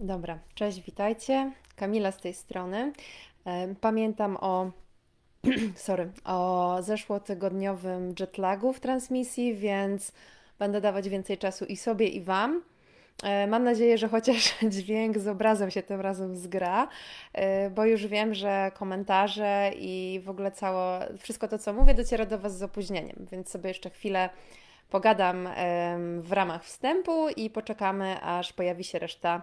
Dobra, cześć, witajcie. Kamila z tej strony. E, pamiętam o sorry, o zeszłotygodniowym jetlagu w transmisji, więc będę dawać więcej czasu i sobie i wam. E, mam nadzieję, że chociaż dźwięk z obrazem się tym razem zgra, e, bo już wiem, że komentarze i w ogóle całe, wszystko to, co mówię, dociera do Was z opóźnieniem, więc sobie jeszcze chwilę pogadam w ramach wstępu i poczekamy, aż pojawi się reszta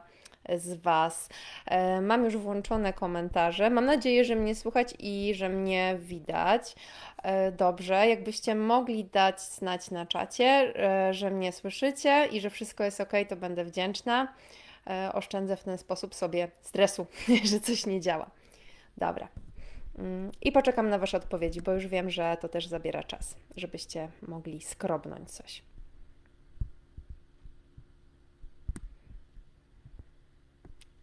z Was. E, mam już włączone komentarze. Mam nadzieję, że mnie słychać i że mnie widać. E, dobrze, jakbyście mogli dać znać na czacie, e, że mnie słyszycie i że wszystko jest ok, to będę wdzięczna. Oszczędzę w ten sposób sobie stresu, że coś nie działa. Dobra. Mm, I poczekam na Wasze odpowiedzi, bo już wiem, że to też zabiera czas, żebyście mogli skrobnąć coś.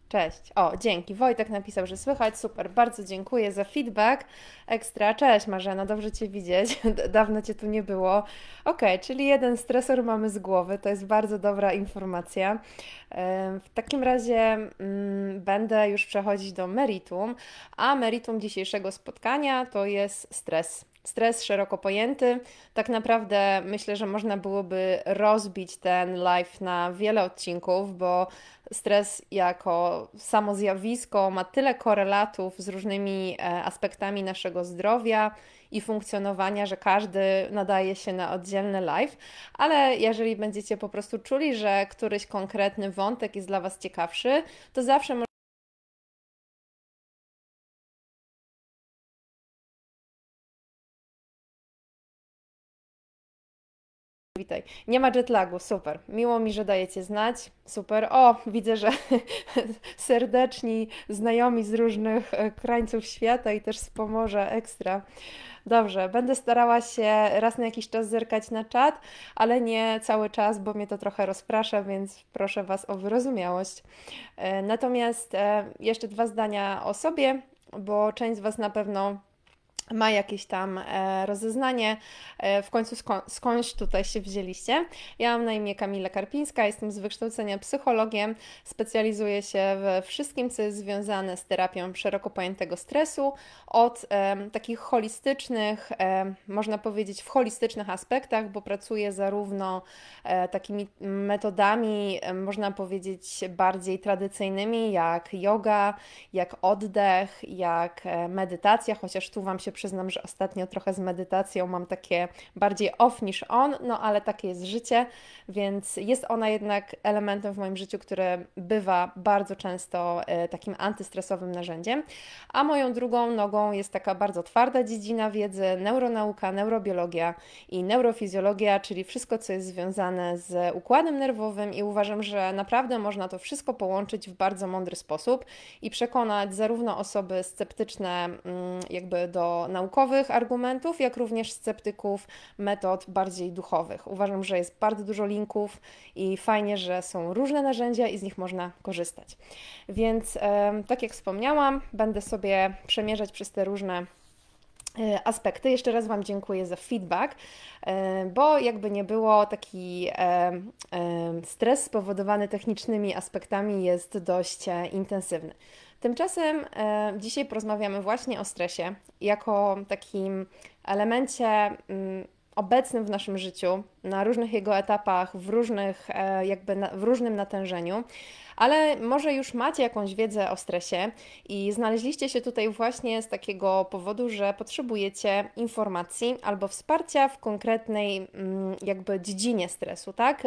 Cześć. O, dzięki. Wojtek napisał, że słychać. Super. Bardzo dziękuję za feedback. Ekstra. Cześć Marzena, dobrze Cię widzieć. Dawno Cię tu nie było. Ok, czyli jeden stresor mamy z głowy. To jest bardzo dobra informacja. W takim razie mm, będę już przechodzić do meritum, a meritum dzisiejszego spotkania to jest stres. Stres szeroko pojęty. Tak naprawdę myślę, że można byłoby rozbić ten live na wiele odcinków, bo stres jako samo zjawisko ma tyle korelatów z różnymi e, aspektami naszego zdrowia i funkcjonowania, że każdy nadaje się na oddzielny live, ale jeżeli będziecie po prostu czuli, że któryś konkretny wątek jest dla Was ciekawszy, to zawsze tutaj. Nie ma jetlagu, super. Miło mi, że dajecie znać, super. O, widzę, że serdeczni znajomi z różnych e, krańców świata i też z Pomorza, ekstra. Dobrze, będę starała się raz na jakiś czas zerkać na czat, ale nie cały czas, bo mnie to trochę rozprasza, więc proszę Was o wyrozumiałość. E, natomiast e, jeszcze dwa zdania o sobie, bo część z Was na pewno ma jakieś tam e, rozeznanie. E, w końcu sko skądś tutaj się wzięliście. Ja mam na imię Kamila Karpińska, jestem z wykształcenia psychologiem, specjalizuję się we wszystkim, co jest związane z terapią szeroko pojętego stresu, od e, takich holistycznych, można powiedzieć w holistycznych aspektach, bo pracuję zarówno e, takimi metodami, można powiedzieć bardziej tradycyjnymi, jak yoga, jak oddech, jak e, medytacja, chociaż tu Wam się przyznam, że ostatnio trochę z medytacją mam takie bardziej off niż on, no ale takie jest życie, więc jest ona jednak elementem w moim życiu, które bywa bardzo często e, takim antystresowym narzędziem. A moją drugą nogą jest taka bardzo twarda dziedzina wiedzy, neuronauka, neurobiologia i neurofizjologia, czyli wszystko, co jest związane z układem nerwowym i uważam, że naprawdę można to wszystko połączyć w bardzo mądry sposób i przekonać zarówno osoby sceptyczne mm, jakby do naukowych argumentów, jak również sceptyków metod bardziej duchowych. Uważam, że jest bardzo dużo linków i fajnie, że są różne narzędzia i z nich można korzystać. Więc, tak jak wspomniałam, będę sobie przemierzać przez te różne e, aspekty. Jeszcze raz Wam dziękuję za feedback, e, bo jakby nie było, taki stres spowodowany technicznymi aspektami jest dość e, intensywny. Tymczasem e, dzisiaj porozmawiamy właśnie o stresie jako takim elemencie m, mm, obecnym w naszym życiu, na różnych jego etapach, w, różnych, e, jakby na, w różnym natężeniu ale może już macie jakąś wiedzę o stresie i znaleźliście się tutaj właśnie z takiego powodu, że potrzebujecie informacji albo wsparcia w konkretnej mm, jakby dziedzinie stresu, tak?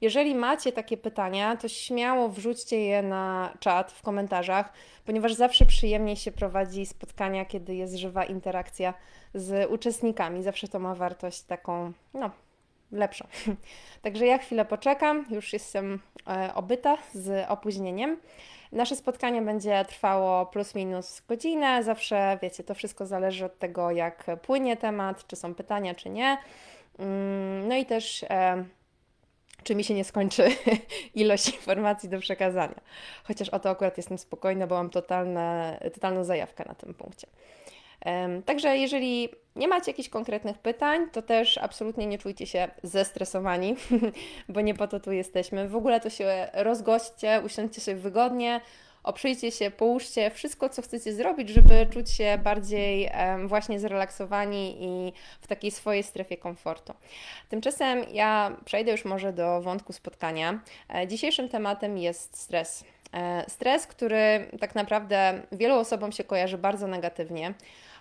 Jeżeli macie takie pytania, to śmiało wrzućcie je na czat w komentarzach, ponieważ zawsze przyjemniej się prowadzi spotkania, kiedy jest żywa interakcja z uczestnikami. Zawsze to ma wartość taką, no, lepsza. Także ja chwilę poczekam, już jestem e, obyta z opóźnieniem. Nasze spotkanie będzie trwało plus minus godzinę. Zawsze, wiecie, to wszystko zależy od tego, jak płynie temat, czy są pytania, czy nie. Mm, no i też e, czy mi się nie skończy ilość informacji do przekazania. Chociaż o to akurat jestem spokojna, bo mam totalne, totalną zajawkę na tym punkcie. Także jeżeli nie macie jakichś konkretnych pytań, to też absolutnie nie czujcie się zestresowani, bo nie po to tu jesteśmy. W ogóle to się rozgośćcie, usiądźcie sobie wygodnie, oprzyjcie się, połóżcie wszystko, co chcecie zrobić, żeby czuć się bardziej właśnie zrelaksowani i w takiej swojej strefie komfortu. Tymczasem ja przejdę już może do wątku spotkania. E, dzisiejszym tematem jest stres. E, stres, który tak naprawdę wielu osobom się kojarzy bardzo negatywnie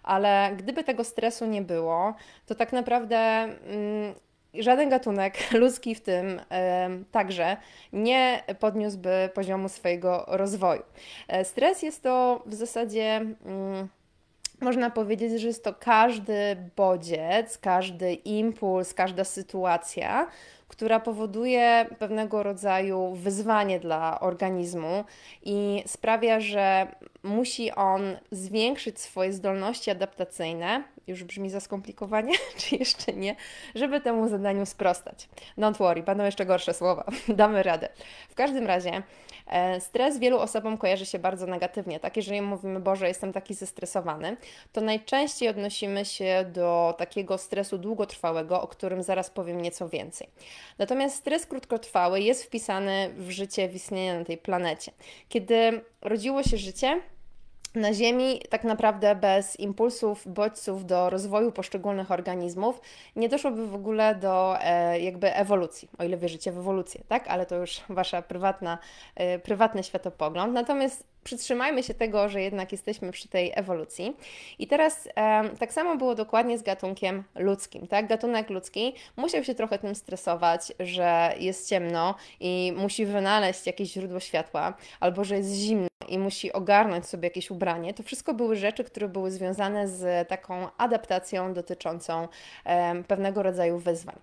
ale gdyby tego stresu nie było, to tak naprawdę. Mm, żaden gatunek, ludzki w tym także, nie podniósłby poziomu swojego rozwoju. E, stres jest to w zasadzie. Mm, można powiedzieć, że jest to każdy bodziec, każdy impuls, każda sytuacja, która powoduje pewnego rodzaju wyzwanie dla organizmu i sprawia, że musi on zwiększyć swoje zdolności adaptacyjne. Już brzmi za skomplikowanie, czy jeszcze nie, żeby temu zadaniu sprostać. Don't worry, będą jeszcze gorsze słowa, damy radę. W każdym razie, E, stres wielu osobom kojarzy się bardzo negatywnie. Tak, jeżeli mówimy, Boże, jestem taki zestresowany, to najczęściej odnosimy się do takiego stresu długotrwałego, o którym zaraz powiem nieco więcej. Natomiast stres krótkotrwały jest wpisany w życie, w istnienie na tej planecie. Kiedy rodziło się życie, na Ziemi tak naprawdę bez impulsów bodźców do rozwoju poszczególnych organizmów nie doszłoby w ogóle do e, jakby ewolucji, o ile wierzycie w ewolucję, tak? Ale to już wasza prywatna, e, prywatny światopogląd. Natomiast przytrzymajmy się tego, że jednak jesteśmy przy tej ewolucji. I teraz e, tak samo było dokładnie z gatunkiem ludzkim. Tak? Gatunek ludzki musiał się trochę tym stresować, że jest ciemno i musi wynaleźć jakieś źródło światła, albo że jest zimno i musi ogarnąć sobie jakieś ubranie. To wszystko były rzeczy, które były związane z taką adaptacją dotyczącą e, pewnego rodzaju wyzwań.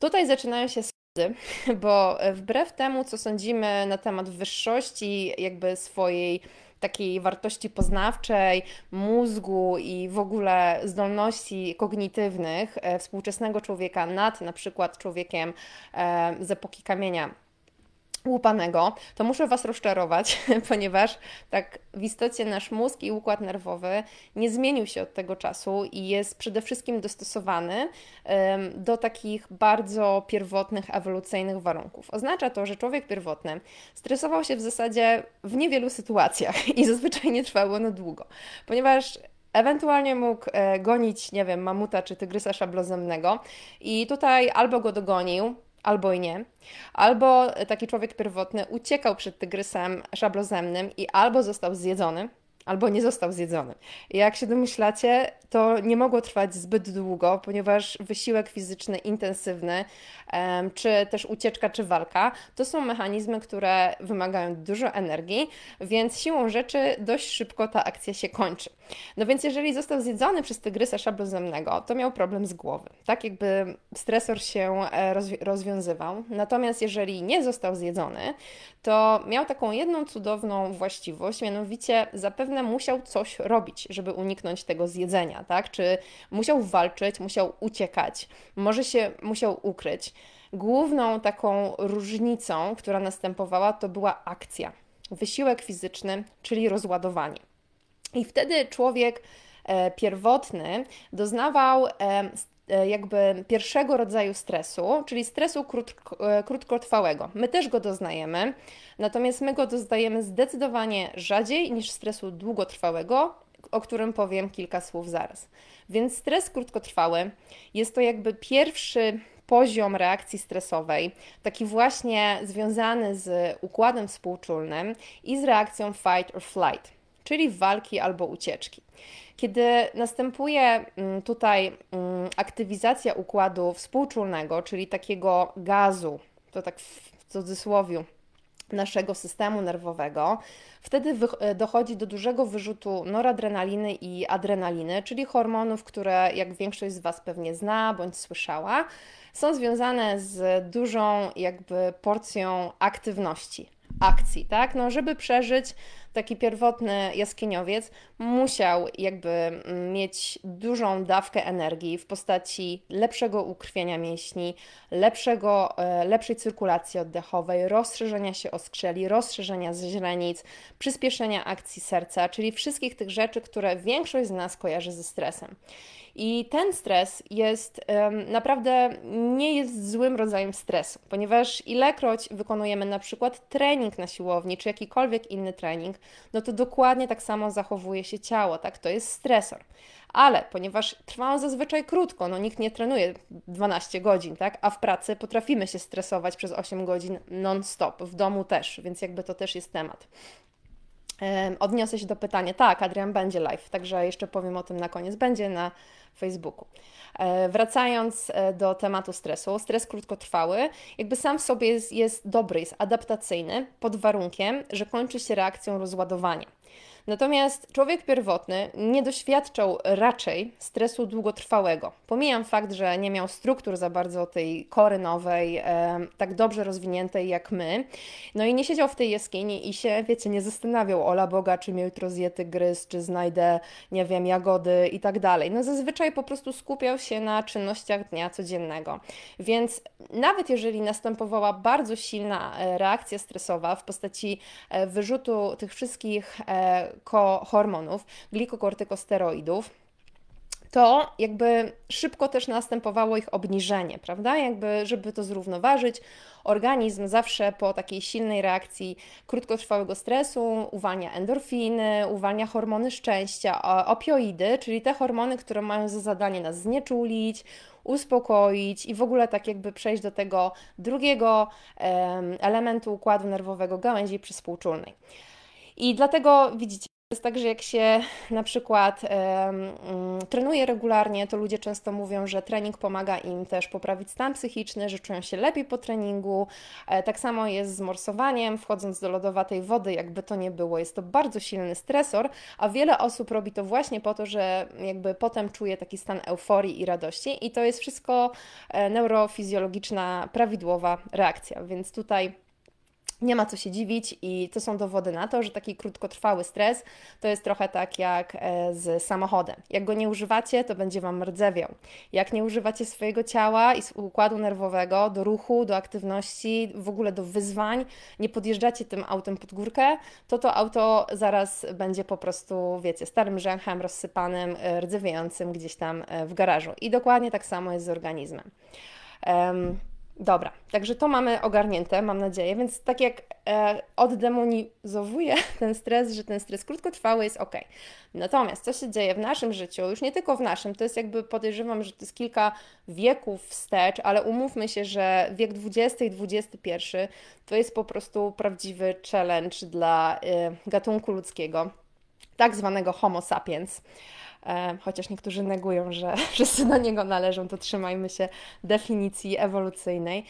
Tutaj zaczynają się bo wbrew temu, co sądzimy na temat wyższości, jakby swojej takiej wartości poznawczej, mózgu i w ogóle zdolności kognitywnych e, współczesnego człowieka nad na przykład człowiekiem e, z epoki kamienia łupanego, to muszę Was rozczarować, ponieważ tak w istocie nasz mózg i układ nerwowy nie zmienił się od tego czasu i jest przede wszystkim dostosowany do takich bardzo pierwotnych, ewolucyjnych warunków. Oznacza to, że człowiek pierwotny stresował się w zasadzie w niewielu sytuacjach i zazwyczaj nie trwało na długo, ponieważ Ewentualnie mógł e, gonić, nie wiem, mamuta czy tygrysa szablozemnego i tutaj albo go dogonił, albo i nie. Albo taki człowiek pierwotny uciekał przed tygrysem szablozemnym i albo został zjedzony, albo nie został zjedzony. Jak się domyślacie, to nie mogło trwać zbyt długo, ponieważ wysiłek fizyczny intensywny, czy też ucieczka, czy walka, to są mechanizmy, które wymagają dużo energii, więc siłą rzeczy dość szybko ta akcja się kończy. No więc jeżeli został zjedzony przez tygrysa szablozemnego, to miał problem z głowy. Tak jakby stresor się e, rozwiązywał. Natomiast jeżeli nie został zjedzony, to miał taką jedną cudowną właściwość, mianowicie zapewne musiał coś robić, żeby uniknąć tego zjedzenia, tak? Czy musiał walczyć, musiał uciekać, może się musiał ukryć. Główną taką różnicą, która następowała, to była akcja, wysiłek fizyczny, czyli rozładowanie. I wtedy człowiek e, pierwotny doznawał e, e, jakby pierwszego rodzaju stresu, czyli stresu krótko, krótkotrwałego. My też go doznajemy, natomiast my go doznajemy zdecydowanie rzadziej niż stresu długotrwałego, o którym powiem kilka słów zaraz. Więc stres krótkotrwały jest to jakby pierwszy poziom reakcji stresowej, taki właśnie związany z układem współczulnym i z reakcją fight or flight czyli walki albo ucieczki. Kiedy następuje mm, tutaj mm, aktywizacja układu współczulnego, czyli takiego gazu, to tak w cudzysłowie, naszego systemu nerwowego, wtedy e, dochodzi do dużego wyrzutu noradrenaliny i adrenaliny, czyli hormonów, które jak większość z Was pewnie zna bądź słyszała, są związane z dużą jakby porcją aktywności, akcji, tak? No, żeby przeżyć, taki pierwotny jaskiniowiec musiał jakby mieć dużą dawkę energii w postaci lepszego ukrwienia mięśni, lepszego, e, lepszej cyrkulacji oddechowej, rozszerzenia się oskrzeli, rozszerzenia źrenic, przyspieszenia akcji serca, czyli wszystkich tych rzeczy, które większość z nas kojarzy ze stresem. I ten stres jest um, naprawdę nie jest złym rodzajem stresu, ponieważ ilekroć wykonujemy na przykład trening na siłowni czy jakikolwiek inny trening, no to dokładnie tak samo zachowuje się ciało, tak? To jest stresor. Ale ponieważ trwa on zazwyczaj krótko, no nikt nie trenuje 12 godzin, tak? A w pracy potrafimy się stresować przez 8 godzin non-stop, w domu też, więc jakby to też jest temat. Odniosę się do pytania. Tak, Adrian będzie live, także jeszcze powiem o tym na koniec. Będzie na Facebooku. E, wracając e, do tematu stresu, stres krótkotrwały jakby sam w sobie jest, jest dobry, jest adaptacyjny pod warunkiem, że kończy się reakcją rozładowania. Natomiast człowiek pierwotny nie doświadczał raczej stresu długotrwałego. Pomijam fakt, że nie miał struktur za bardzo tej kory nowej, e, tak dobrze rozwiniętej jak my. No i nie siedział w tej jaskini i się, wiecie, nie zastanawiał, ola Boga, czy mnie jutro zje tygrys, czy znajdę, nie wiem, jagody i tak dalej. No zazwyczaj po prostu skupiał się na czynnościach dnia codziennego. Więc nawet jeżeli następowała bardzo silna e, reakcja stresowa w postaci e, wyrzutu tych wszystkich e, hormonów, glikokortykosteroidów, to jakby szybko też następowało ich obniżenie, prawda? Jakby, żeby to zrównoważyć, organizm zawsze po takiej silnej reakcji krótkotrwałego stresu uwalnia endorfiny, uwalnia hormony szczęścia, opioidy, czyli te hormony, które mają za zadanie nas znieczulić, uspokoić i w ogóle tak jakby przejść do tego drugiego elementu układu nerwowego gałęzi przyspółczulnej. I dlatego widzicie, jest tak, że jak się na przykład um, trenuje regularnie, to ludzie często mówią, że trening pomaga im też poprawić stan psychiczny, że czują się lepiej po treningu. E, tak samo jest z morsowaniem, wchodząc do lodowatej wody, jakby to nie było. Jest to bardzo silny stresor, a wiele osób robi to właśnie po to, że jakby potem czuje taki stan euforii i radości, i to jest wszystko e, neurofizjologiczna, prawidłowa reakcja, więc tutaj nie ma co się dziwić, i to są dowody na to, że taki krótkotrwały stres to jest trochę tak jak e, z samochodem. Jak go nie używacie, to będzie wam rdzewiał. Jak nie używacie swojego ciała i układu nerwowego do ruchu, do aktywności, w ogóle do wyzwań, nie podjeżdżacie tym autem pod górkę, to to auto zaraz będzie po prostu, wiecie, starym rzęchem rozsypanym, e, rdzewiającym gdzieś tam e, w garażu. I dokładnie tak samo jest z organizmem. Um, Dobra, także to mamy ogarnięte, mam nadzieję, więc tak jak e, oddemonizowuję ten stres, że ten stres krótkotrwały jest ok. Natomiast co się dzieje w naszym życiu, już nie tylko w naszym, to jest jakby podejrzewam, że to jest kilka wieków wstecz, ale umówmy się, że wiek XX i XXI to jest po prostu prawdziwy challenge dla e, gatunku ludzkiego, tak zwanego Homo sapiens. E, chociaż niektórzy negują, że wszyscy do niego należą, to trzymajmy się definicji ewolucyjnej.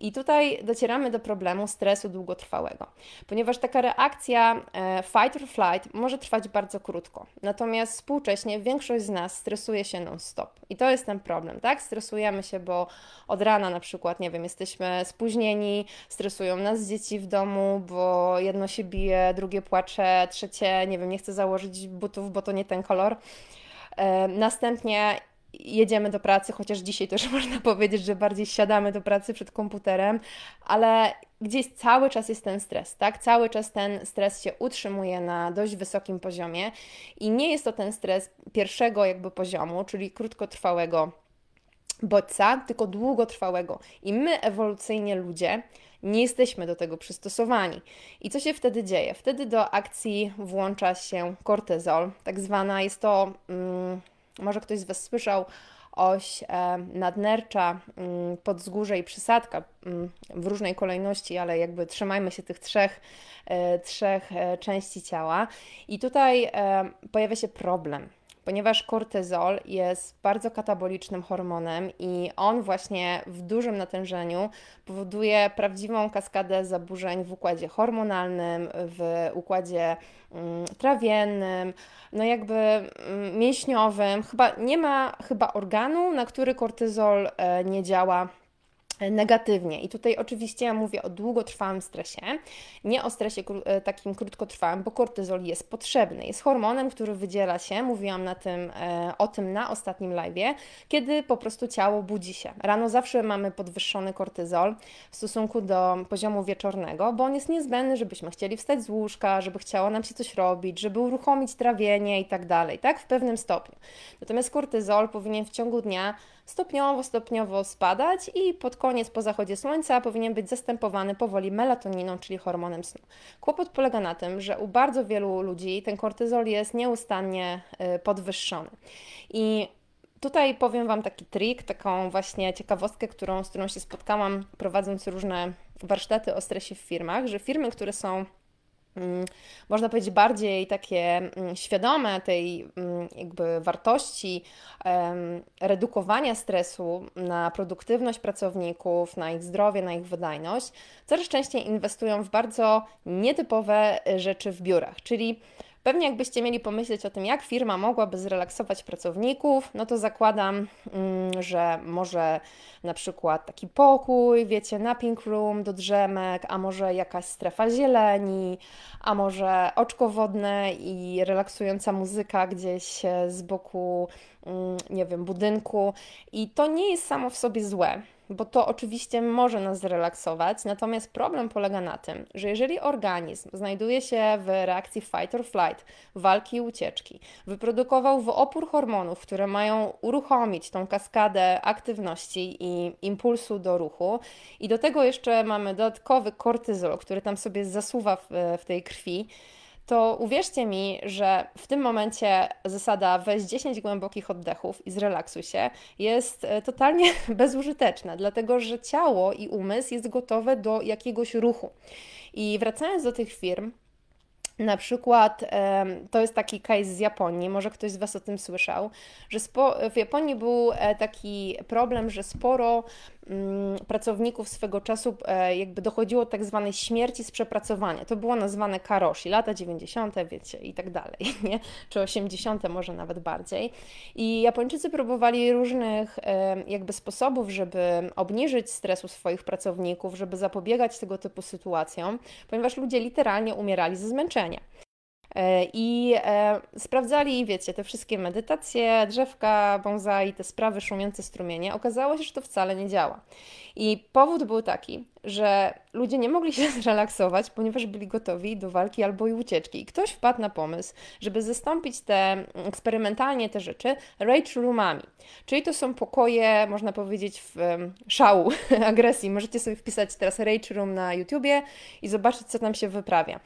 I tutaj docieramy do problemu stresu długotrwałego, ponieważ taka reakcja e, fight or flight może trwać bardzo krótko. Natomiast współcześnie większość z nas stresuje się non-stop. I to jest ten problem, tak? Stresujemy się, bo od rana na przykład, nie wiem, jesteśmy spóźnieni, stresują nas dzieci w domu, bo jedno się bije, drugie płacze, trzecie, nie wiem, nie chce założyć butów, bo to nie ten kolor. E, następnie jedziemy do pracy, chociaż dzisiaj też można powiedzieć, że bardziej siadamy do pracy przed komputerem, ale gdzieś cały czas jest ten stres, tak? Cały czas ten stres się utrzymuje na dość wysokim poziomie i nie jest to ten stres pierwszego jakby poziomu, czyli krótkotrwałego bodźca, tylko długotrwałego. I my ewolucyjnie ludzie nie jesteśmy do tego przystosowani. I co się wtedy dzieje? Wtedy do akcji włącza się kortyzol, tak zwana jest to... Mm, może ktoś z Was słyszał, oś e, nadnercza, mm, podzgórze i przysadka mm, w różnej kolejności, ale jakby trzymajmy się tych trzech, e, trzech e, części ciała. I tutaj pojawia się problem ponieważ kortyzol jest bardzo katabolicznym hormonem i on właśnie w dużym natężeniu powoduje prawdziwą kaskadę zaburzeń w układzie hormonalnym, w układzie mm, trawiennym, no jakby mm, mięśniowym. Chyba nie ma chyba organu, na który kortyzol e, nie działa E, negatywnie. I tutaj oczywiście ja mówię o długotrwałym stresie, nie o stresie e, takim krótkotrwałym, bo kortyzol jest potrzebny. Jest hormonem, który wydziela się, mówiłam na tym, e, o tym na ostatnim live'ie, kiedy po prostu ciało budzi się. Rano zawsze mamy podwyższony kortyzol w stosunku do poziomu wieczornego, bo on jest niezbędny, żebyśmy chcieli wstać z łóżka, żeby chciało nam się coś robić, żeby uruchomić trawienie i tak dalej, tak? W pewnym stopniu. Natomiast kortyzol powinien w ciągu dnia stopniowo, stopniowo spadać i pod koniec po zachodzie słońca powinien być zastępowany powoli melatoniną, czyli hormonem snu. Kłopot polega na tym, że u bardzo wielu ludzi ten kortyzol jest nieustannie y, podwyższony. I tutaj powiem Wam taki trik, taką właśnie ciekawostkę, którą, z którą się spotkałam prowadząc różne warsztaty o stresie w firmach, że firmy, które są Mm, można powiedzieć, bardziej takie mm, świadome tej mm, jakby wartości redukowania stresu na produktywność pracowników, na ich zdrowie, na ich wydajność, coraz częściej inwestują w bardzo nietypowe rzeczy w biurach, czyli Pewnie jakbyście mieli pomyśleć o tym, jak firma mogłaby zrelaksować pracowników, no to zakładam, mm, że może na przykład taki pokój, wiecie, napping room do drzemek, a może jakaś strefa zieleni, a może oczko wodne i relaksująca muzyka gdzieś e, z boku, mm, nie wiem, budynku. I to nie jest samo w sobie złe bo to oczywiście może nas zrelaksować. Natomiast problem polega na tym, że jeżeli organizm znajduje się w reakcji fight or flight, walki i ucieczki, wyprodukował w opór hormonów, które mają uruchomić tą kaskadę aktywności i impulsu do ruchu, i do tego jeszcze mamy dodatkowy kortyzol, który tam sobie zasuwa w, w tej krwi to uwierzcie mi, że w tym momencie zasada weź 10 głębokich oddechów i zrelaksuj się jest e, totalnie bezużyteczna, dlatego że ciało i umysł jest gotowe do jakiegoś ruchu. I wracając do tych firm, na przykład to jest taki case z Japonii, może ktoś z Was o tym słyszał, że w Japonii był e, taki problem, że sporo Mm, pracowników swego czasu e, jakby dochodziło tak zwanej śmierci z przepracowania. To było nazwane karoshi, lata 90., wiecie, i tak dalej, nie? czy 80., może nawet bardziej. I Japończycy próbowali różnych e, jakby sposobów, żeby obniżyć stresu swoich pracowników, żeby zapobiegać tego typu sytuacjom, ponieważ ludzie literalnie umierali ze zmęczenia. E, I e, sprawdzali, wiecie, te wszystkie medytacje, drzewka, bonsai, te sprawy, szumiące strumienie. Okazało się, że to wcale nie działa. I powód był taki, że ludzie nie mogli się zrelaksować, ponieważ byli gotowi do walki albo i ucieczki. I ktoś wpadł na pomysł, żeby zastąpić te mm, eksperymentalnie te rzeczy rage roomami. Czyli to są pokoje, można powiedzieć, w um, szału, agresji. Możecie sobie wpisać teraz rage room na YouTubie i zobaczyć, co tam się wyprawia.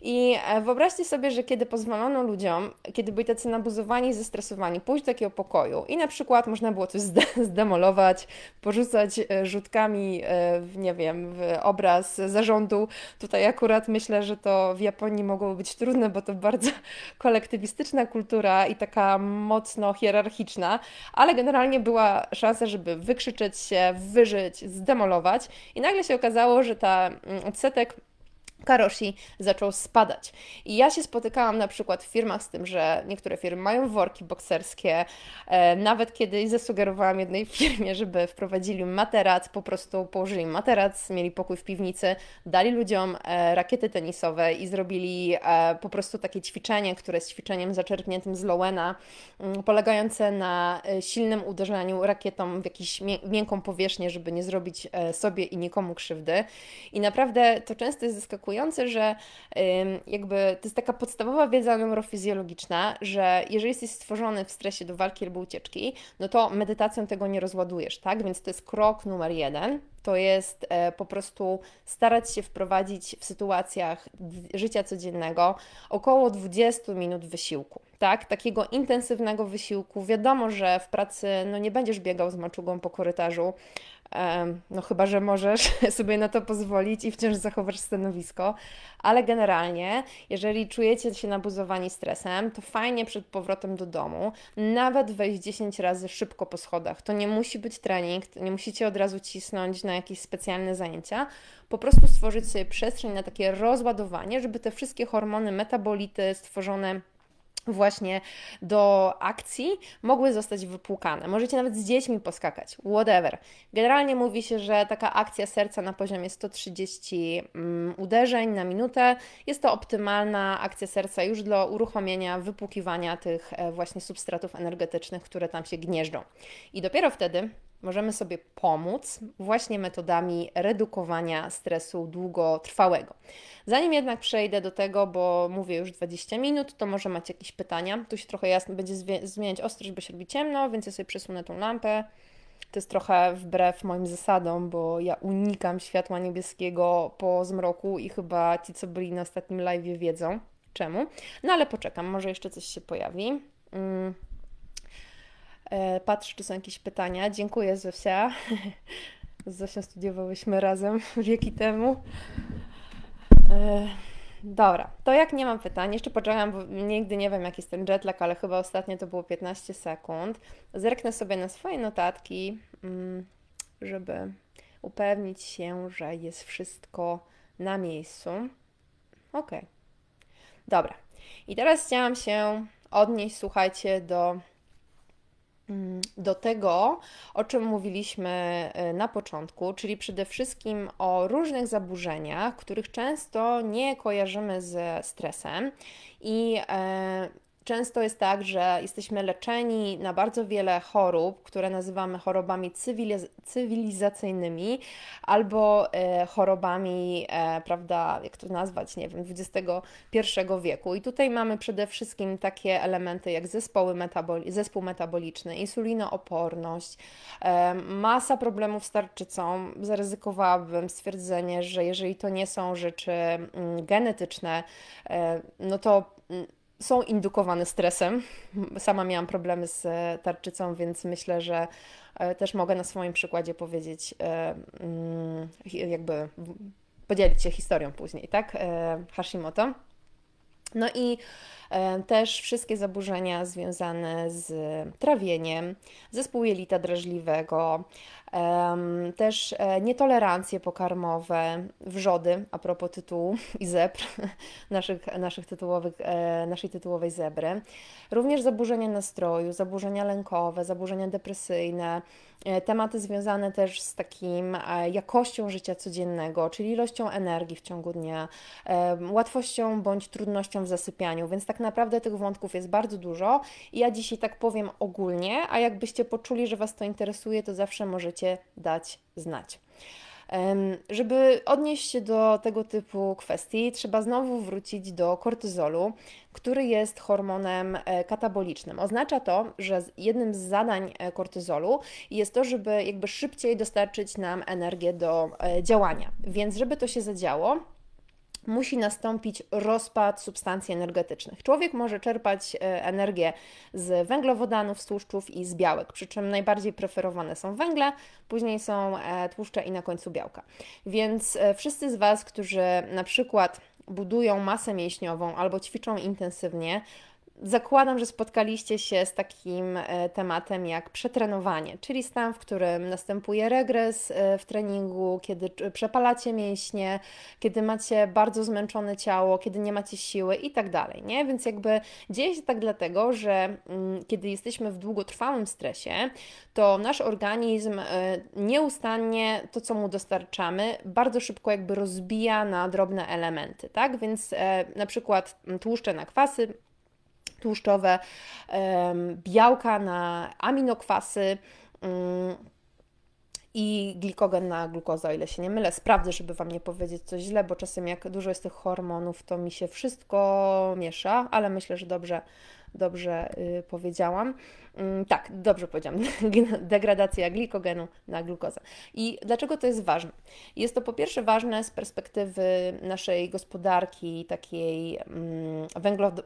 I e, wyobraźcie sobie, że kiedy pozwolono ludziom, kiedy byli tacy nabuzowani, zestresowani, pójść do takiego pokoju i na przykład można było coś zdemolować, porzucać e, rzutkami, e, w, nie wiem, w obraz zarządu. Tutaj akurat myślę, że to w Japonii mogło być trudne, bo to bardzo kolektywistyczna kultura i taka mocno hierarchiczna, ale generalnie była szansa, żeby wykrzyczeć się, wyżyć, zdemolować i nagle się okazało, że ta mm, odsetek Karoshi zaczął spadać. I ja się spotykałam na przykład w firmach z tym, że niektóre firmy mają worki bokserskie. E, nawet kiedyś zasugerowałam jednej firmie, żeby wprowadzili materac, po prostu położyli materac, mieli pokój w piwnicy, dali ludziom e, rakiety tenisowe i zrobili e, po prostu takie ćwiczenie, które jest ćwiczeniem zaczerpniętym z Lowena, mm, polegające na silnym uderzaniu rakietą w jakąś miękką powierzchnię, żeby nie zrobić sobie i nikomu krzywdy. I naprawdę to często jest zaskakujące, że jakby to jest taka podstawowa wiedza neurofizjologiczna, że jeżeli jesteś stworzony w stresie do walki albo ucieczki, no to medytacją tego nie rozładujesz, tak? Więc to jest krok numer jeden to jest e, po prostu starać się wprowadzić w sytuacjach życia codziennego około 20 minut wysiłku. Tak, takiego intensywnego wysiłku. Wiadomo, że w pracy no, nie będziesz biegał z maczugą po korytarzu, no chyba, że możesz sobie na to pozwolić i wciąż zachowasz stanowisko, ale generalnie, jeżeli czujecie się nabuzowani stresem, to fajnie przed powrotem do domu nawet wejść 10 razy szybko po schodach. To nie musi być trening, nie musicie od razu cisnąć na jakieś specjalne zajęcia. Po prostu stworzyć sobie przestrzeń na takie rozładowanie, żeby te wszystkie hormony, metabolity stworzone właśnie do akcji mogły zostać wypłukane. Możecie nawet z dziećmi poskakać, whatever. Generalnie mówi się, że taka akcja serca na poziomie 130 mm, uderzeń na minutę jest to optymalna akcja serca już do uruchomienia, wypłukiwania tych e, właśnie substratów energetycznych, które tam się gnieżdżą. I dopiero wtedy możemy sobie pomóc właśnie metodami redukowania stresu długotrwałego. Zanim jednak przejdę do tego, bo mówię już 20 minut, to może macie jakieś pytania. Tu się trochę jasno będzie zmieniać ostrość, bo się robi ciemno, więc ja sobie przesunę tą lampę. To jest trochę wbrew moim zasadom, bo ja unikam światła niebieskiego po zmroku i chyba ci, co byli na ostatnim live, wiedzą czemu. No ale poczekam, może jeszcze coś się pojawi. Mm. E, patrzę, czy są jakieś pytania. Dziękuję Zosia. Z Zosią studiowałyśmy razem wieki temu. E, dobra, to jak nie mam pytań, jeszcze poczekam, bo nigdy nie wiem, jaki jest ten jetlag, ale chyba ostatnio to było 15 sekund. Zerknę sobie na swoje notatki, mm, żeby upewnić się, że jest wszystko na miejscu. Ok. Dobra. I teraz chciałam się odnieść, słuchajcie, do Mm, do tego, o czym mówiliśmy y, na początku, czyli przede wszystkim o różnych zaburzeniach, których często nie kojarzymy z stresem i e, Często jest tak, że jesteśmy leczeni na bardzo wiele chorób, które nazywamy chorobami cywilizacyjnymi albo e, chorobami, e, prawda, jak to nazwać, nie wiem, XXI wieku. I tutaj mamy przede wszystkim takie elementy jak zespoły metaboli zespół metaboliczny, insulinooporność, e, masa problemów z tarczycą. Zaryzykowałabym stwierdzenie, że jeżeli to nie są rzeczy mm, genetyczne, no to mm, są indukowane stresem. Sama miałam problemy z e, tarczycą, więc myślę, że e, też mogę na swoim przykładzie powiedzieć, e, mm, jakby podzielić się historią później, tak? Hashimoto. No i też wszystkie zaburzenia związane z trawieniem, zespół jelita drażliwego, też e, nietolerancje pokarmowe, wrzody, a propos tytułu i zebr, naszych, naszych tytułowych, e, naszej tytułowej zebry. Również zaburzenia nastroju, zaburzenia lękowe, zaburzenia depresyjne, e, tematy związane też z takim jakością życia codziennego, czyli ilością energii w ciągu dnia, łatwością bądź trudnością w zasypianiu, więc tak naprawdę tych wątków jest bardzo dużo. Ja dzisiaj tak powiem ogólnie, a jakbyście poczuli, że Was to interesuje, to zawsze możecie możecie dać znać. Żeby odnieść się do tego typu kwestii, trzeba znowu wrócić do kortyzolu, który jest hormonem e, katabolicznym. Oznacza to, że jednym z zadań e, kortyzolu jest to, żeby jakby szybciej dostarczyć nam energię do e, działania. Więc żeby to się zadziało, musi nastąpić rozpad substancji energetycznych. Człowiek może czerpać e, energię z węglowodanów, z tłuszczów i z białek, przy czym najbardziej preferowane są węgle, później są e, tłuszcze i na końcu białka. Więc e, wszyscy z Was, którzy na przykład budują masę mięśniową albo ćwiczą intensywnie, Zakładam, że spotkaliście się z takim e, tematem jak przetrenowanie, czyli stan, w którym następuje regres e, w treningu, kiedy przepalacie mięśnie, kiedy macie bardzo zmęczone ciało, kiedy nie macie siły i tak dalej, nie? Więc jakby dzieje się tak dlatego, że mm, kiedy jesteśmy w długotrwałym stresie, to nasz organizm e, nieustannie to, co mu dostarczamy, bardzo szybko jakby rozbija na drobne elementy, tak? Więc na przykład tłuszcze na kwasy, tłuszczowe, białka na aminokwasy mm, i glikogen na glukozę, o ile się nie mylę. Sprawdzę, żeby Wam nie powiedzieć coś źle, bo czasem jak dużo jest tych hormonów, to mi się wszystko miesza, ale myślę, że dobrze, dobrze y, powiedziałam. Mm, tak, dobrze powiedziałam, degradacja glikogenu na glukozę. I dlaczego to jest ważne? Jest to po pierwsze ważne z perspektywy naszej gospodarki takiej mm,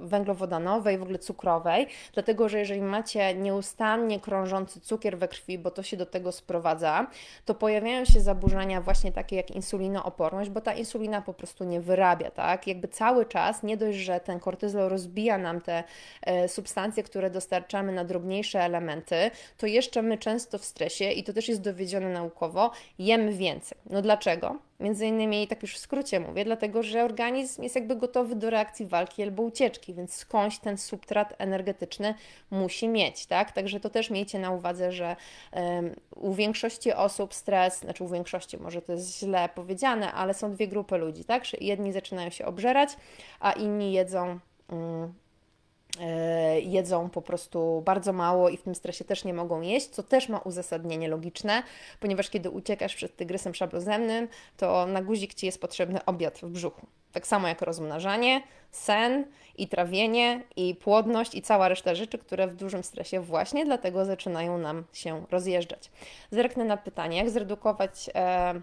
węglowodanowej, w ogóle cukrowej, dlatego że jeżeli macie nieustannie krążący cukier we krwi, bo to się do tego sprowadza, to pojawiają się zaburzenia właśnie takie jak insulinooporność, bo ta insulina po prostu nie wyrabia, tak? Jakby cały czas, nie dość, że ten kortyzol rozbija nam te e, substancje, które dostarczamy na drobne mniejsze elementy, to jeszcze my często w stresie, i to też jest dowiedzione naukowo, jemy więcej. No dlaczego? Między innymi, tak już w skrócie mówię, dlatego że organizm jest jakby gotowy do reakcji walki albo ucieczki, więc skądś ten substrat energetyczny musi mieć, tak? Także to też miejcie na uwadze, że um, u większości osób stres, znaczy u większości, może to jest źle powiedziane, ale są dwie grupy ludzi, tak? Jedni zaczynają się obżerać, a inni jedzą mm, E, jedzą po prostu bardzo mało i w tym stresie też nie mogą jeść, co też ma uzasadnienie logiczne, ponieważ kiedy uciekasz przed tygrysem szablozemnym, to na guzik Ci jest potrzebny obiad w brzuchu. Tak samo jak rozmnażanie, sen i trawienie i płodność i cała reszta rzeczy, które w dużym stresie właśnie dlatego zaczynają nam się rozjeżdżać. Zerknę na pytanie, jak zredukować, e,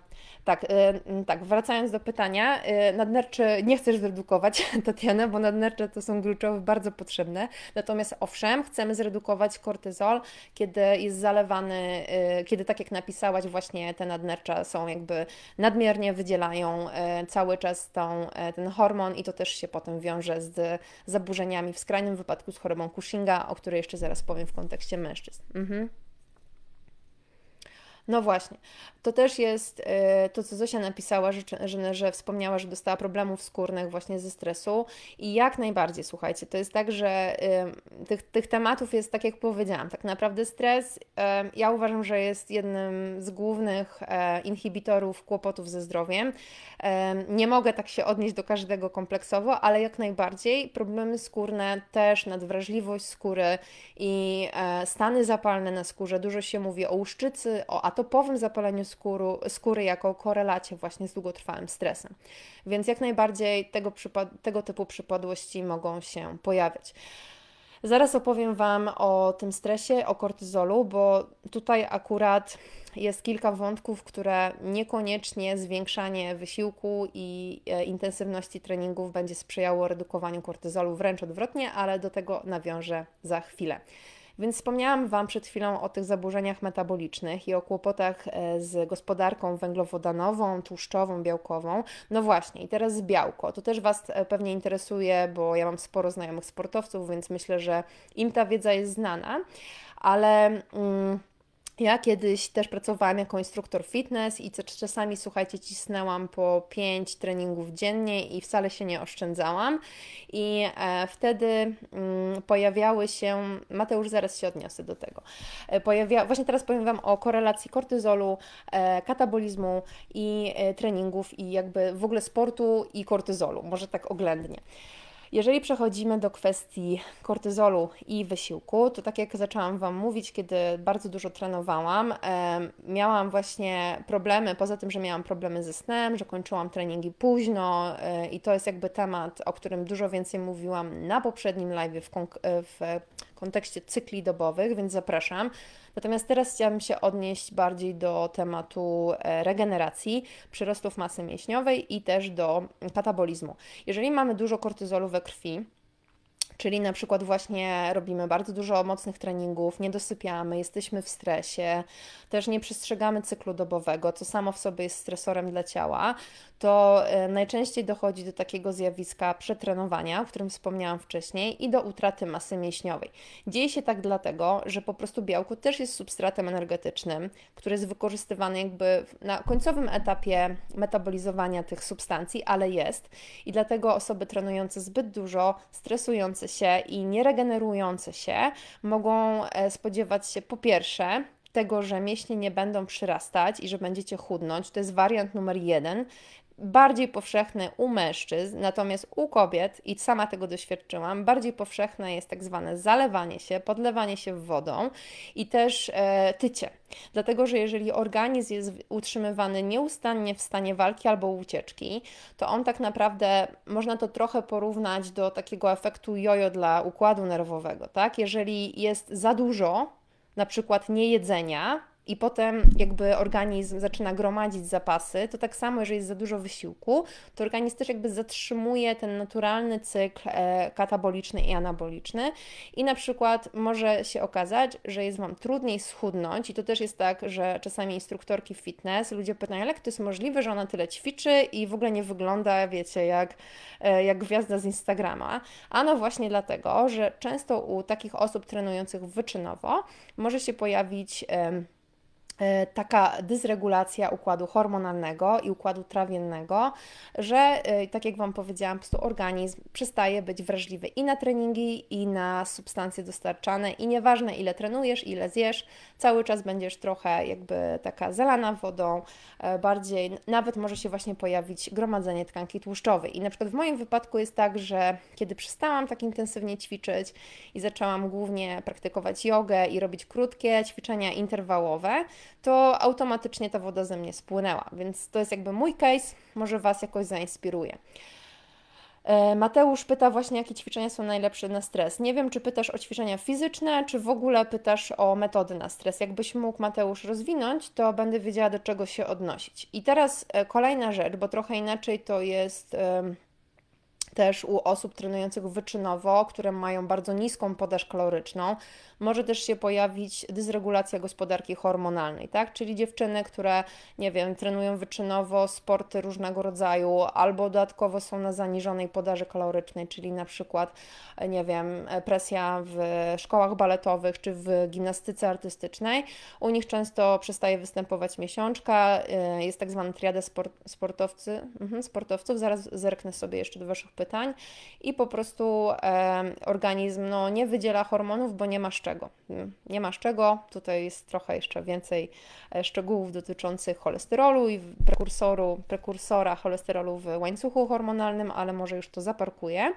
tak, e, tak, wracając do pytania, e, nadnerczy nie chcesz zredukować, Tatiana, bo nadnercze to są gruczoły bardzo potrzebne, natomiast owszem, chcemy zredukować kortyzol, kiedy jest zalewany, e, kiedy tak jak napisałaś, właśnie te nadnercza są jakby nadmiernie wydzielają e, cały czas tą e, E, ten hormon i to też się potem wiąże z zaburzeniami, w skrajnym wypadku z chorobą Cushinga, o której jeszcze zaraz powiem w kontekście mężczyzn. Mhm. No właśnie. To też jest y, to, co Zosia napisała, że, że, że, wspomniała, że dostała problemów skórnych właśnie ze stresu. I jak najbardziej, słuchajcie, to jest tak, że y, tych, tych tematów jest, tak jak powiedziałam, tak naprawdę stres, y, ja uważam, że jest jednym z głównych y, inhibitorów kłopotów ze zdrowiem. Y, nie mogę tak się odnieść do każdego kompleksowo, ale jak najbardziej problemy skórne też, nadwrażliwość skóry i y, stany zapalne na skórze. Dużo się mówi o łuszczycy, o atomowie, atopowym zapaleniu skóry, skóry jako korelacie właśnie z długotrwałym stresem. Więc jak najbardziej tego, tego typu przypadłości mogą się pojawiać. Zaraz opowiem Wam o tym stresie, o kortyzolu, bo tutaj akurat jest kilka wątków, które niekoniecznie zwiększanie wysiłku i e, intensywności treningów będzie sprzyjało redukowaniu kortyzolu, wręcz odwrotnie, ale do tego nawiążę za chwilę. Więc wspomniałam Wam przed chwilą o tych zaburzeniach metabolicznych i o kłopotach e, z gospodarką węglowodanową, tłuszczową, białkową. No właśnie, i teraz białko. To też Was e, pewnie interesuje, bo ja mam sporo znajomych sportowców, więc myślę, że im ta wiedza jest znana, ale. Mm, ja kiedyś też pracowałam jako instruktor fitness i czasami, słuchajcie, cisnęłam po 5 treningów dziennie i wcale się nie oszczędzałam. I e, wtedy mm, pojawiały się, Mateusz, zaraz się odniosę do tego. E, pojawia, właśnie teraz powiem Wam o korelacji kortyzolu, e, katabolizmu i treningów i jakby w ogóle sportu i kortyzolu, może tak oględnie. Jeżeli przechodzimy do kwestii kortyzolu i wysiłku, to tak jak zaczęłam Wam mówić, kiedy bardzo dużo trenowałam, miałam właśnie problemy, poza tym, że miałam problemy ze snem, że kończyłam treningi późno e, i to jest jakby temat, o którym dużo więcej mówiłam na poprzednim live w, e, w kontekście cykli dobowych, więc zapraszam. Natomiast teraz chciałabym się odnieść bardziej do tematu e, regeneracji, przyrostów masy mięśniowej i też do katabolizmu. Jeżeli mamy dużo kortyzolu we krwi, Czyli na przykład właśnie robimy bardzo dużo mocnych treningów, nie dosypiamy, jesteśmy w stresie, też nie przestrzegamy cyklu dobowego, co samo w sobie jest stresorem dla ciała, to e, najczęściej dochodzi do takiego zjawiska przetrenowania, o którym wspomniałam wcześniej, i do utraty masy mięśniowej. Dzieje się tak dlatego, że po prostu białko też jest substratem energetycznym, który jest wykorzystywany jakby na końcowym etapie metabolizowania tych substancji, ale jest i dlatego osoby trenujące zbyt dużo, stresujące się i nieregenerujące się mogą e, spodziewać się po pierwsze tego, że mięśnie nie będą przyrastać i że będziecie chudnąć. To jest wariant numer jeden bardziej powszechny u mężczyzn, natomiast u kobiet, i sama tego doświadczyłam, bardziej powszechne jest tak zwane zalewanie się, podlewanie się wodą i też e, tycie. Dlatego, że jeżeli organizm jest utrzymywany nieustannie w stanie walki albo ucieczki, to on tak naprawdę, można to trochę porównać do takiego efektu jojo dla układu nerwowego, tak? Jeżeli jest za dużo, na przykład niejedzenia, i potem jakby organizm zaczyna gromadzić zapasy, to tak samo, jeżeli jest za dużo wysiłku, to organizm też jakby zatrzymuje ten naturalny cykl e, kataboliczny i anaboliczny i na przykład może się okazać, że jest Wam trudniej schudnąć i to też jest tak, że czasami instruktorki fitness, ludzie pytają, jak to jest możliwe, że ona tyle ćwiczy i w ogóle nie wygląda, wiecie, jak, e, jak gwiazda z Instagrama. A no właśnie dlatego, że często u takich osób trenujących wyczynowo może się pojawić... Yy, E, taka dysregulacja układu hormonalnego i układu trawiennego, że e, tak jak Wam powiedziałam, po prostu organizm przestaje być wrażliwy i na treningi, i na substancje dostarczane i nieważne ile trenujesz, ile zjesz, cały czas będziesz trochę jakby taka zalana wodą, e, bardziej, nawet może się właśnie pojawić gromadzenie tkanki tłuszczowej. I na przykład w moim wypadku jest tak, że kiedy przestałam tak intensywnie ćwiczyć i zaczęłam głównie praktykować jogę i robić krótkie ćwiczenia interwałowe, to automatycznie ta woda ze mnie spłynęła. Więc to jest jakby mój case, może Was jakoś zainspiruje. E, Mateusz pyta właśnie, jakie ćwiczenia są najlepsze na stres. Nie wiem, czy pytasz o ćwiczenia fizyczne, czy w ogóle pytasz o metody na stres. Jakbyś mógł, Mateusz, rozwinąć, to będę wiedziała, do czego się odnosić. I teraz e, kolejna rzecz, bo trochę inaczej to jest. Yy też u osób trenujących wyczynowo, które mają bardzo niską podaż kaloryczną, może też się pojawić dysregulacja gospodarki hormonalnej, tak? Czyli dziewczyny, które, nie wiem, trenują wyczynowo, sporty różnego rodzaju, albo dodatkowo są na zaniżonej podaży kalorycznej, czyli na przykład, nie wiem, presja w szkołach baletowych czy w gimnastyce artystycznej, u nich często przestaje występować miesiączka, y, jest tak zwana triada sport, sportowcy, mhm, sportowców, zaraz zerknę sobie jeszcze do Waszych pytań i po prostu e, organizm no, nie wydziela hormonów, bo nie ma z czego. Nie ma z czego. Tutaj jest trochę jeszcze więcej e, szczegółów dotyczących cholesterolu i prekursoru, prekursora cholesterolu w łańcuchu hormonalnym, ale może już to zaparkuję.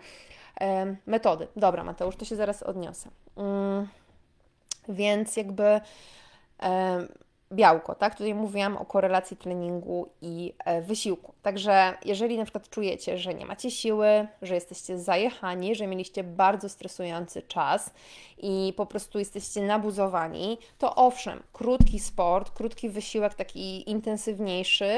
E, metody. Dobra, Mateusz, to się zaraz odniosę. Mm, więc jakby. E, białko, tak? Tutaj mówiłam o korelacji treningu i e, wysiłku. Także jeżeli na przykład czujecie, że nie macie siły, że jesteście zajechani, że mieliście bardzo stresujący czas i po prostu jesteście nabuzowani, to owszem, krótki sport, krótki wysiłek taki intensywniejszy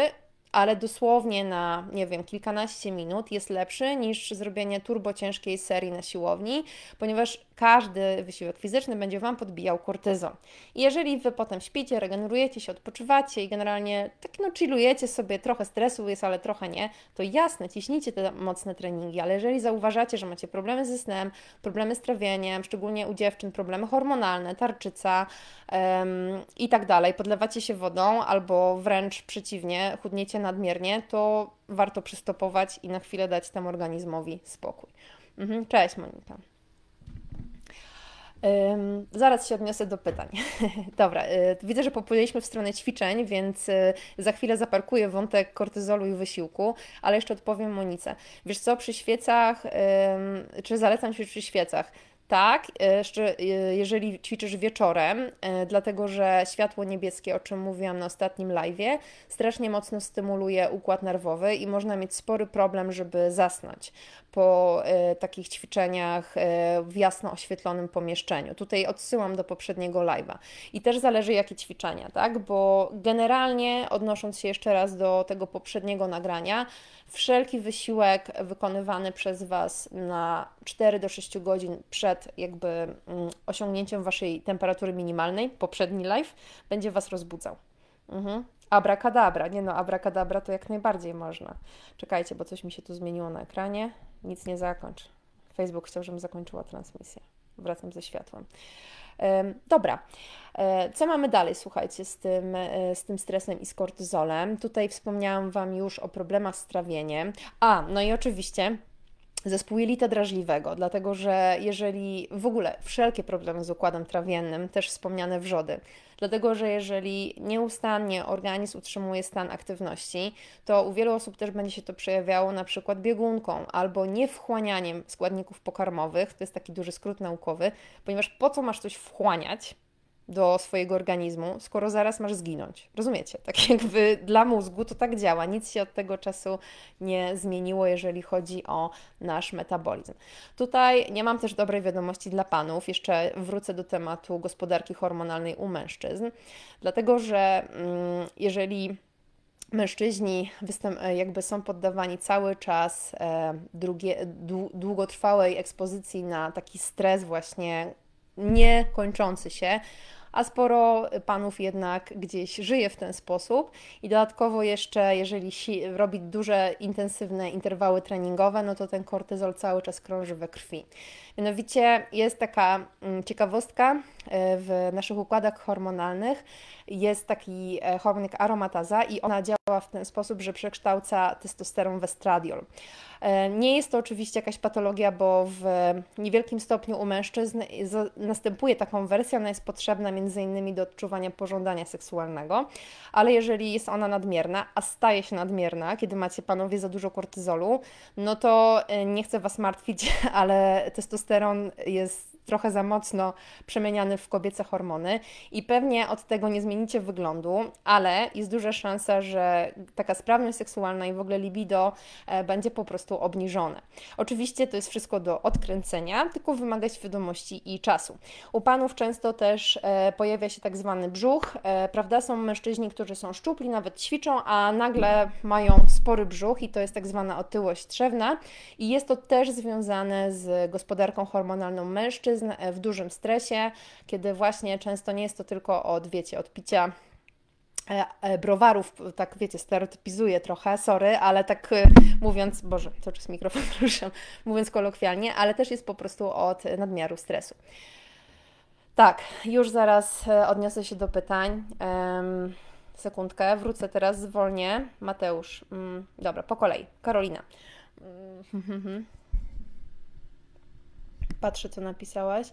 ale dosłownie na, nie wiem, kilkanaście minut jest lepszy niż zrobienie turbo ciężkiej serii na siłowni, ponieważ każdy wysiłek fizyczny będzie Wam podbijał kortyzon. I jeżeli Wy potem śpicie, regenerujecie się, odpoczywacie i generalnie tak no chillujecie sobie, trochę stresu jest, ale trochę nie, to jasne, ciśnijcie te mocne treningi, ale jeżeli zauważacie, że macie problemy ze snem, problemy z trawieniem, szczególnie u dziewczyn problemy hormonalne, tarczyca i tak dalej, podlewacie się wodą albo wręcz przeciwnie, chudniecie nadmiernie, to warto przystopować i na chwilę dać temu organizmowi spokój. Mhm, cześć Monika zaraz się odniosę do pytań. Dobra, y, widzę, że popłynęliśmy w stronę ćwiczeń, więc y, za chwilę zaparkuję wątek kortyzolu i wysiłku, ale jeszcze odpowiem Monice. Wiesz co, przy świecach, czy zalecam się przy świecach? Tak, y, jeszcze jeżeli ćwiczysz wieczorem, dlatego że światło niebieskie, o czym mówiłam na ostatnim live, strasznie mocno stymuluje układ nerwowy i można mieć spory problem, żeby zasnąć po e, takich ćwiczeniach e, w jasno oświetlonym pomieszczeniu. Tutaj odsyłam do poprzedniego live'a. I też zależy jakie ćwiczenia, tak? Bo generalnie odnosząc się jeszcze raz do tego poprzedniego nagrania, wszelki wysiłek wykonywany przez Was na 4 do 6 godzin przed jakby mm, osiągnięciem Waszej temperatury minimalnej, poprzedni live, będzie Was rozbudzał. Mhm. Abrakadabra, nie no, abrakadabra to jak najbardziej można. Czekajcie, bo coś mi się tu zmieniło na ekranie nic nie zakończ. Facebook chciał, żebym zakończyła transmisję. Wracam ze światłem. Dobra, e, co mamy dalej, słuchajcie, z tym, e, z tym stresem i z kortyzolem? Tutaj wspomniałam Wam już o problemach z trawieniem. A, no i oczywiście zespół jelita drażliwego, dlatego że jeżeli w ogóle wszelkie problemy z układem trawiennym, też wspomniane wrzody, dlatego że jeżeli nieustannie organizm utrzymuje stan aktywności, to u wielu osób też będzie się to przejawiało na przykład biegunką albo niewchłanianiem składników pokarmowych, to jest taki duży skrót naukowy, ponieważ po co masz coś wchłaniać, do swojego organizmu, skoro zaraz masz zginąć. Rozumiecie? Tak jakby dla mózgu to tak działa. Nic się od tego czasu nie zmieniło, jeżeli chodzi o nasz metabolizm. Tutaj nie mam też dobrej wiadomości dla panów. Jeszcze wrócę do tematu gospodarki hormonalnej u mężczyzn, dlatego że mm, jeżeli mężczyźni e, jakby są poddawani cały czas e, drugie, długotrwałej ekspozycji na taki stres właśnie niekończący się, a sporo panów jednak gdzieś żyje w ten sposób. I dodatkowo jeszcze, jeżeli si robi duże, intensywne interwały treningowe, no to ten kortyzol cały czas krąży we krwi. Mianowicie jest taka mm, ciekawostka e, w naszych układach hormonalnych, jest taki e, hormonik aromataza i ona działa działa w ten sposób, że przekształca testosteron w estradiol. E, nie jest to oczywiście jakaś patologia, bo w niewielkim stopniu u mężczyzn następuje ta konwersja, ona jest potrzebna m.in. do odczuwania pożądania seksualnego, ale jeżeli jest ona nadmierna, a staje się nadmierna, kiedy macie panowie za dużo kortyzolu, no to e, nie chcę Was martwić, ale testosteron jest trochę za mocno przemieniany w kobiece hormony i pewnie od tego nie zmienicie wyglądu, ale jest duża szansa, że taka sprawność seksualna i w ogóle libido e, będzie po prostu obniżone. Oczywiście to jest wszystko do odkręcenia, tylko wymaga świadomości i czasu. U panów często też e, pojawia się tak zwany brzuch, e, prawda? Są mężczyźni, którzy są szczupli, nawet ćwiczą, a nagle mają spory brzuch i to jest tak zwana otyłość trzewna i jest to też związane z gospodarką hormonalną mężczyzn, mężczyzn e, w dużym stresie, kiedy właśnie często nie jest to tylko od, wiecie, od picia e, e, browarów, tak wiecie, stereotypizuję trochę, sorry, ale tak mówiąc, Boże, to czy z mikrofon, proszę, mówiąc kolokwialnie, ale też jest po prostu od nadmiaru stresu. Tak, już zaraz odniosę się do pytań. sekundkę, wrócę teraz, zwolnię. Mateusz, mm, dobra, po kolei. Karolina. Mm, mhm, mhm patrzę, co napisałaś.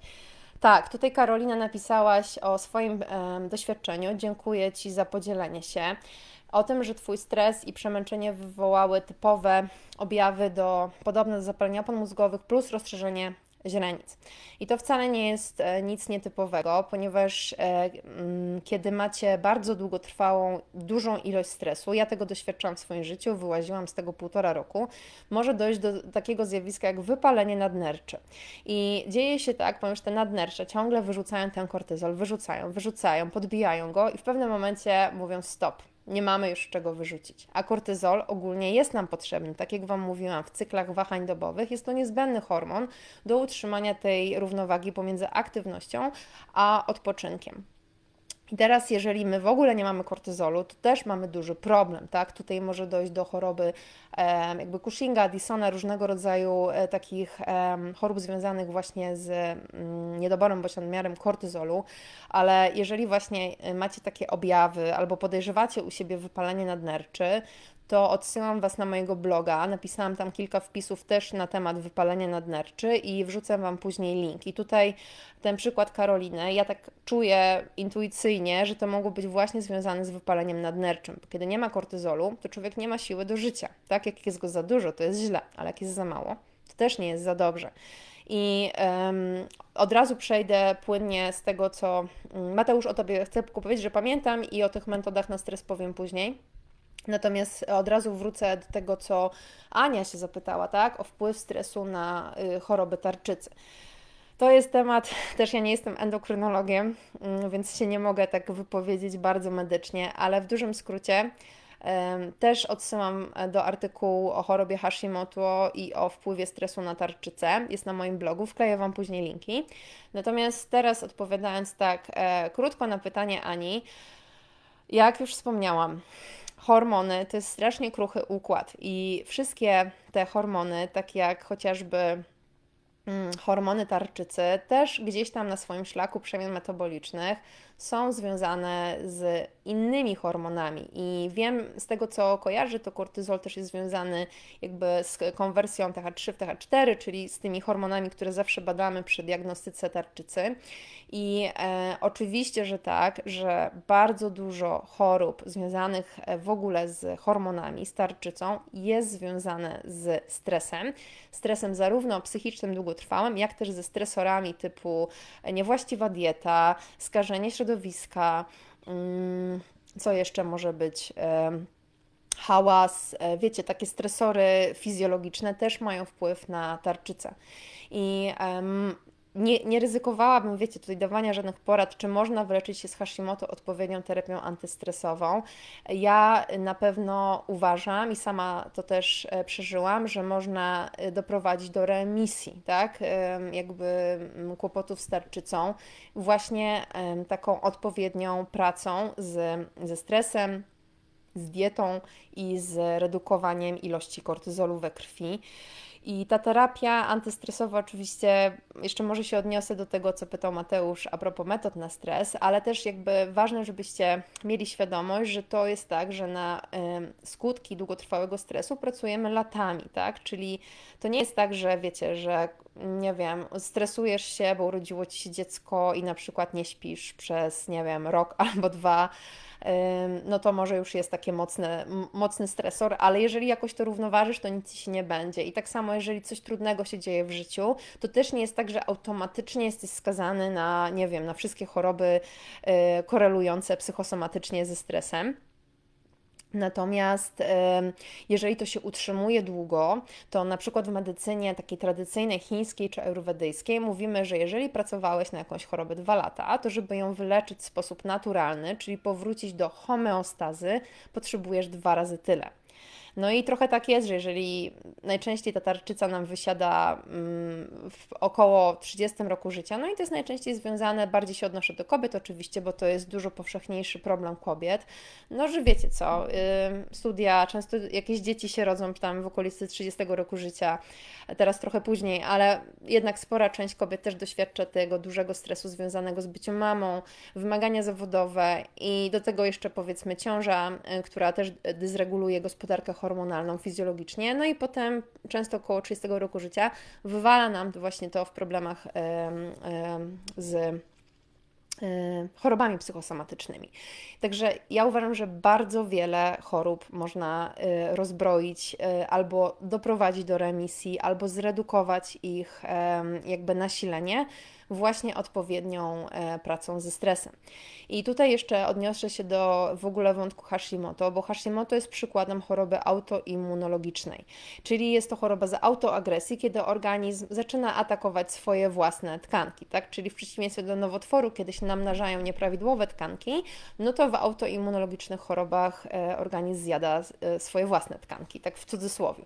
Tak, tutaj Karolina napisałaś o swoim doświadczeniu. Dziękuję Ci za podzielenie się. O tym, że Twój stres i przemęczenie wywołały typowe objawy do podobne do zapalenia opon mózgowych plus rozszerzenie źrenic. I to wcale nie jest e, nic nietypowego, ponieważ e, mm, kiedy macie bardzo długotrwałą, dużą ilość stresu, ja tego doświadczam w swoim życiu, wyłaziłam z tego półtora roku, może dojść do takiego zjawiska jak wypalenie nadnerczy. I dzieje się tak, ponieważ te nadnercze ciągle wyrzucają ten kortyzol, wyrzucają, wyrzucają, podbijają go i w pewnym momencie mówią stop, nie mamy już czego wyrzucić. A kortyzol ogólnie jest nam potrzebny, tak jak Wam mówiłam, w cyklach wahań dobowych jest to niezbędny hormon do utrzymania tej równowagi pomiędzy aktywnością a odpoczynkiem. I teraz, jeżeli my w ogóle nie mamy kortyzolu, to też mamy duży problem, tak? Tutaj może dojść do choroby e, jakby Cushinga, Addisona, różnego rodzaju e, takich e, chorób związanych właśnie z mm, niedoborem bądź nadmiarem kortyzolu, ale jeżeli właśnie e, macie takie objawy albo podejrzewacie u siebie wypalenie nadnerczy, to odsyłam Was na mojego bloga. Napisałam tam kilka wpisów też na temat wypalenia nadnerczy i wrzucę Wam później link. I tutaj ten przykład Karoliny, ja tak czuję intuicyjnie, że to mogło być właśnie związane z wypaleniem nadnerczym. Bo kiedy nie ma kortyzolu, to człowiek nie ma siły do życia. Tak, jak jest go za dużo, to jest źle, ale jak jest za mało, to też nie jest za dobrze. I um, od razu przejdę płynnie z tego, co mm, Mateusz o Tobie chce powiedzieć, że pamiętam i o tych metodach na stres powiem później. Natomiast od razu wrócę do tego, co Ania się zapytała, tak? O wpływ stresu na y, choroby tarczycy. To jest temat, też ja nie jestem endokrynologiem, mm, więc się nie mogę tak wypowiedzieć bardzo medycznie, ale w dużym skrócie też odsyłam e, do artykułu o chorobie Hashimoto i o wpływie stresu na tarczycę. Jest na moim blogu, wkleję Wam później linki. Natomiast teraz odpowiadając tak e, krótko na pytanie Ani, jak już wspomniałam, hormony to jest strasznie kruchy układ i wszystkie te hormony, tak jak chociażby mm, hormony tarczycy, też gdzieś tam na swoim szlaku przemian metabolicznych są związane z innymi hormonami. I wiem z tego, co kojarzę, to kortyzol też jest związany jakby z konwersją TH3 w TH4, czyli z tymi hormonami, które zawsze badamy przy diagnostyce tarczycy. I e, oczywiście, że tak, że bardzo dużo chorób związanych e, w ogóle z hormonami, z tarczycą, jest związane z stresem. Stresem zarówno psychicznym, długotrwałym, jak też ze stresorami typu niewłaściwa dieta, skażenie środowiska, środowiska, mm, co jeszcze może być hałas, e, wiecie, takie stresory fizjologiczne też mają wpływ na tarczycę. I nie, nie ryzykowałabym, wiecie, tutaj dawania żadnych porad, czy można wyleczyć się z Hashimoto odpowiednią terapią antystresową. Ja na pewno uważam i sama to też e, przeżyłam, że można e, doprowadzić do remisji, tak, jakby kłopotów z tarczycą, właśnie taką odpowiednią pracą z, ze stresem, z dietą i z redukowaniem ilości kortyzolu we krwi. I ta terapia antystresowa, oczywiście, jeszcze może się odniosę do tego, co pytał Mateusz a propos metod na stres, ale też jakby ważne, żebyście mieli świadomość, że to jest tak, że na skutki długotrwałego stresu pracujemy latami, tak? Czyli to nie jest tak, że wiecie, że nie wiem, stresujesz się, bo urodziło ci się dziecko i na przykład nie śpisz przez, nie wiem, rok albo dwa no to może już jest takie mocne, mocny stresor, ale jeżeli jakoś to równoważysz, to nic ci się nie będzie. I tak samo, jeżeli coś trudnego się dzieje w życiu, to też nie jest tak, że automatycznie jesteś skazany na, nie wiem, na wszystkie choroby y, korelujące psychosomatycznie ze stresem. Natomiast jeżeli to się utrzymuje długo, to na przykład w medycynie takiej tradycyjnej, chińskiej czy ayurwedyjskiej mówimy, że jeżeli pracowałeś na jakąś chorobę dwa lata, to żeby ją wyleczyć w sposób naturalny, czyli powrócić do homeostazy, potrzebujesz dwa razy tyle. No i trochę tak jest, że jeżeli najczęściej ta tarczyca nam wysiada mm, w około 30 roku życia, no i to jest najczęściej związane, bardziej się odnoszę do kobiet oczywiście, bo to jest dużo powszechniejszy problem kobiet, no że wiecie co, studia, często jakieś dzieci się rodzą tam w okolicy 30 roku życia, teraz trochę później, ale jednak spora część kobiet też doświadcza tego dużego stresu związanego z byciem mamą, wymagania zawodowe i do tego jeszcze powiedzmy ciąża, y, która też dysreguluje gospodarkę hormonalną fizjologicznie, no i potem często około 30 roku życia wywala nam właśnie to w problemach z chorobami psychosomatycznymi. Także ja uważam, że bardzo wiele chorób można y, rozbroić y, albo doprowadzić do remisji, albo zredukować ich jakby nasilenie właśnie odpowiednią e, pracą ze stresem. I tutaj jeszcze odniosę się do w ogóle wątku Hashimoto, bo Hashimoto jest przykładem choroby autoimmunologicznej, czyli jest to choroba z autoagresji, kiedy organizm zaczyna atakować swoje własne tkanki, tak? Czyli w przeciwieństwie do nowotworu, kiedy się namnażają nieprawidłowe tkanki, no to w autoimmunologicznych chorobach e, organizm zjada e, swoje własne tkanki, tak w cudzysłowie,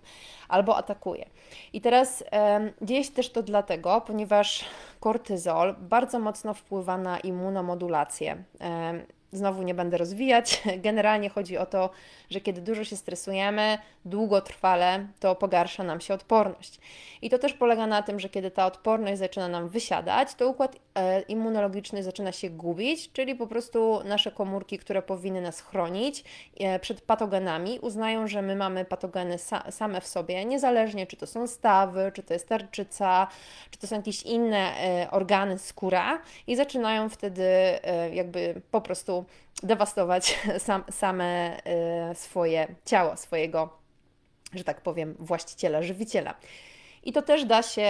albo atakuje. I teraz e, dzieje się też to dlatego, ponieważ korty kortyzol bardzo mocno wpływa na immunomodulację. E, znowu nie będę rozwijać. Generalnie chodzi o to, że kiedy dużo się stresujemy, długotrwale, to pogarsza nam się odporność. I to też polega na tym, że kiedy ta odporność zaczyna nam wysiadać, to układ e, immunologiczny zaczyna się gubić, czyli po prostu nasze komórki, które powinny nas chronić e, przed patogenami, uznają, że my mamy patogeny same w sobie, niezależnie czy to są stawy, czy to jest tarczyca, czy to są jakieś inne e, organy, skóra i zaczynają wtedy jakby po prostu dewastować sam, same y, swoje ciało, swojego, że tak powiem, właściciela, żywiciela. I to też da się y,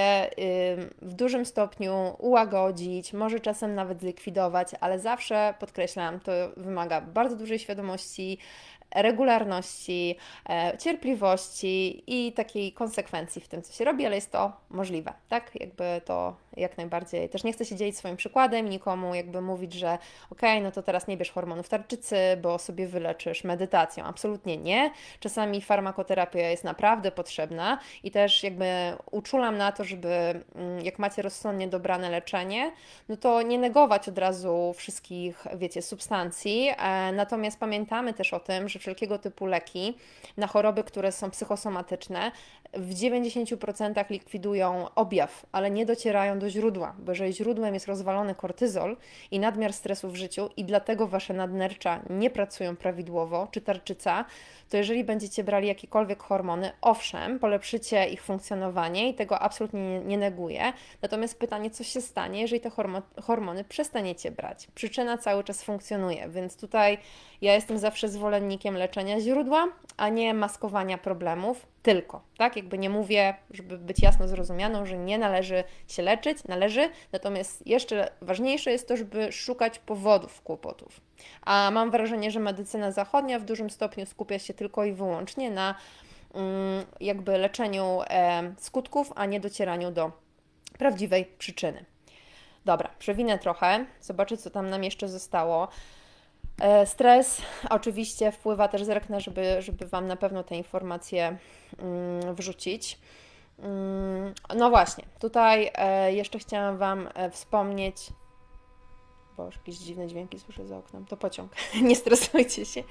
w dużym stopniu ułagodzić, może czasem nawet zlikwidować, ale zawsze podkreślam, to wymaga bardzo dużej świadomości, regularności, e, cierpliwości i takiej konsekwencji w tym, co się robi, ale jest to możliwe, tak? Jakby to jak najbardziej. Też nie chcę się dzielić swoim przykładem nikomu, jakby mówić, że okej, okay, no to teraz nie bierz hormonów tarczycy, bo sobie wyleczysz medytacją. Absolutnie nie. Czasami farmakoterapia jest naprawdę potrzebna i też jakby uczulam na to, żeby mm, jak macie rozsądnie dobrane leczenie, no to nie negować od razu wszystkich, wiecie, substancji. E, natomiast pamiętamy też o tym, że wszelkiego typu leki na choroby, które są psychosomatyczne, w 90% likwidują objaw, ale nie docierają do źródła, bo jeżeli źródłem jest rozwalony kortyzol i nadmiar stresu w życiu i dlatego wasze nadnercza nie pracują prawidłowo, czy tarczyca, to jeżeli będziecie brali jakiekolwiek hormony, owszem, polepszycie ich funkcjonowanie i tego absolutnie nie, nie neguję. Natomiast pytanie, co się stanie, jeżeli te hormo hormony przestaniecie brać? Przyczyna cały czas funkcjonuje, więc tutaj ja jestem zawsze zwolennikiem leczenia źródła, a nie maskowania problemów tylko, tak? Jak jakby nie mówię, żeby być jasno zrozumianą, że nie należy się leczyć, należy, natomiast jeszcze ważniejsze jest to, żeby szukać powodów kłopotów. A mam wrażenie, że medycyna zachodnia w dużym stopniu skupia się tylko i wyłącznie na mm, jakby leczeniu e, skutków, a nie docieraniu do prawdziwej przyczyny. Dobra, przewinę trochę, zobaczę co tam nam jeszcze zostało. E, stres oczywiście wpływa, też zerknę, żeby, żeby Wam na pewno te informacje mm, wrzucić. Mm, no właśnie, tutaj e, jeszcze chciałam Wam e, wspomnieć. Boże, jakieś dziwne dźwięki słyszę za oknem. To pociąg, nie stresujcie się.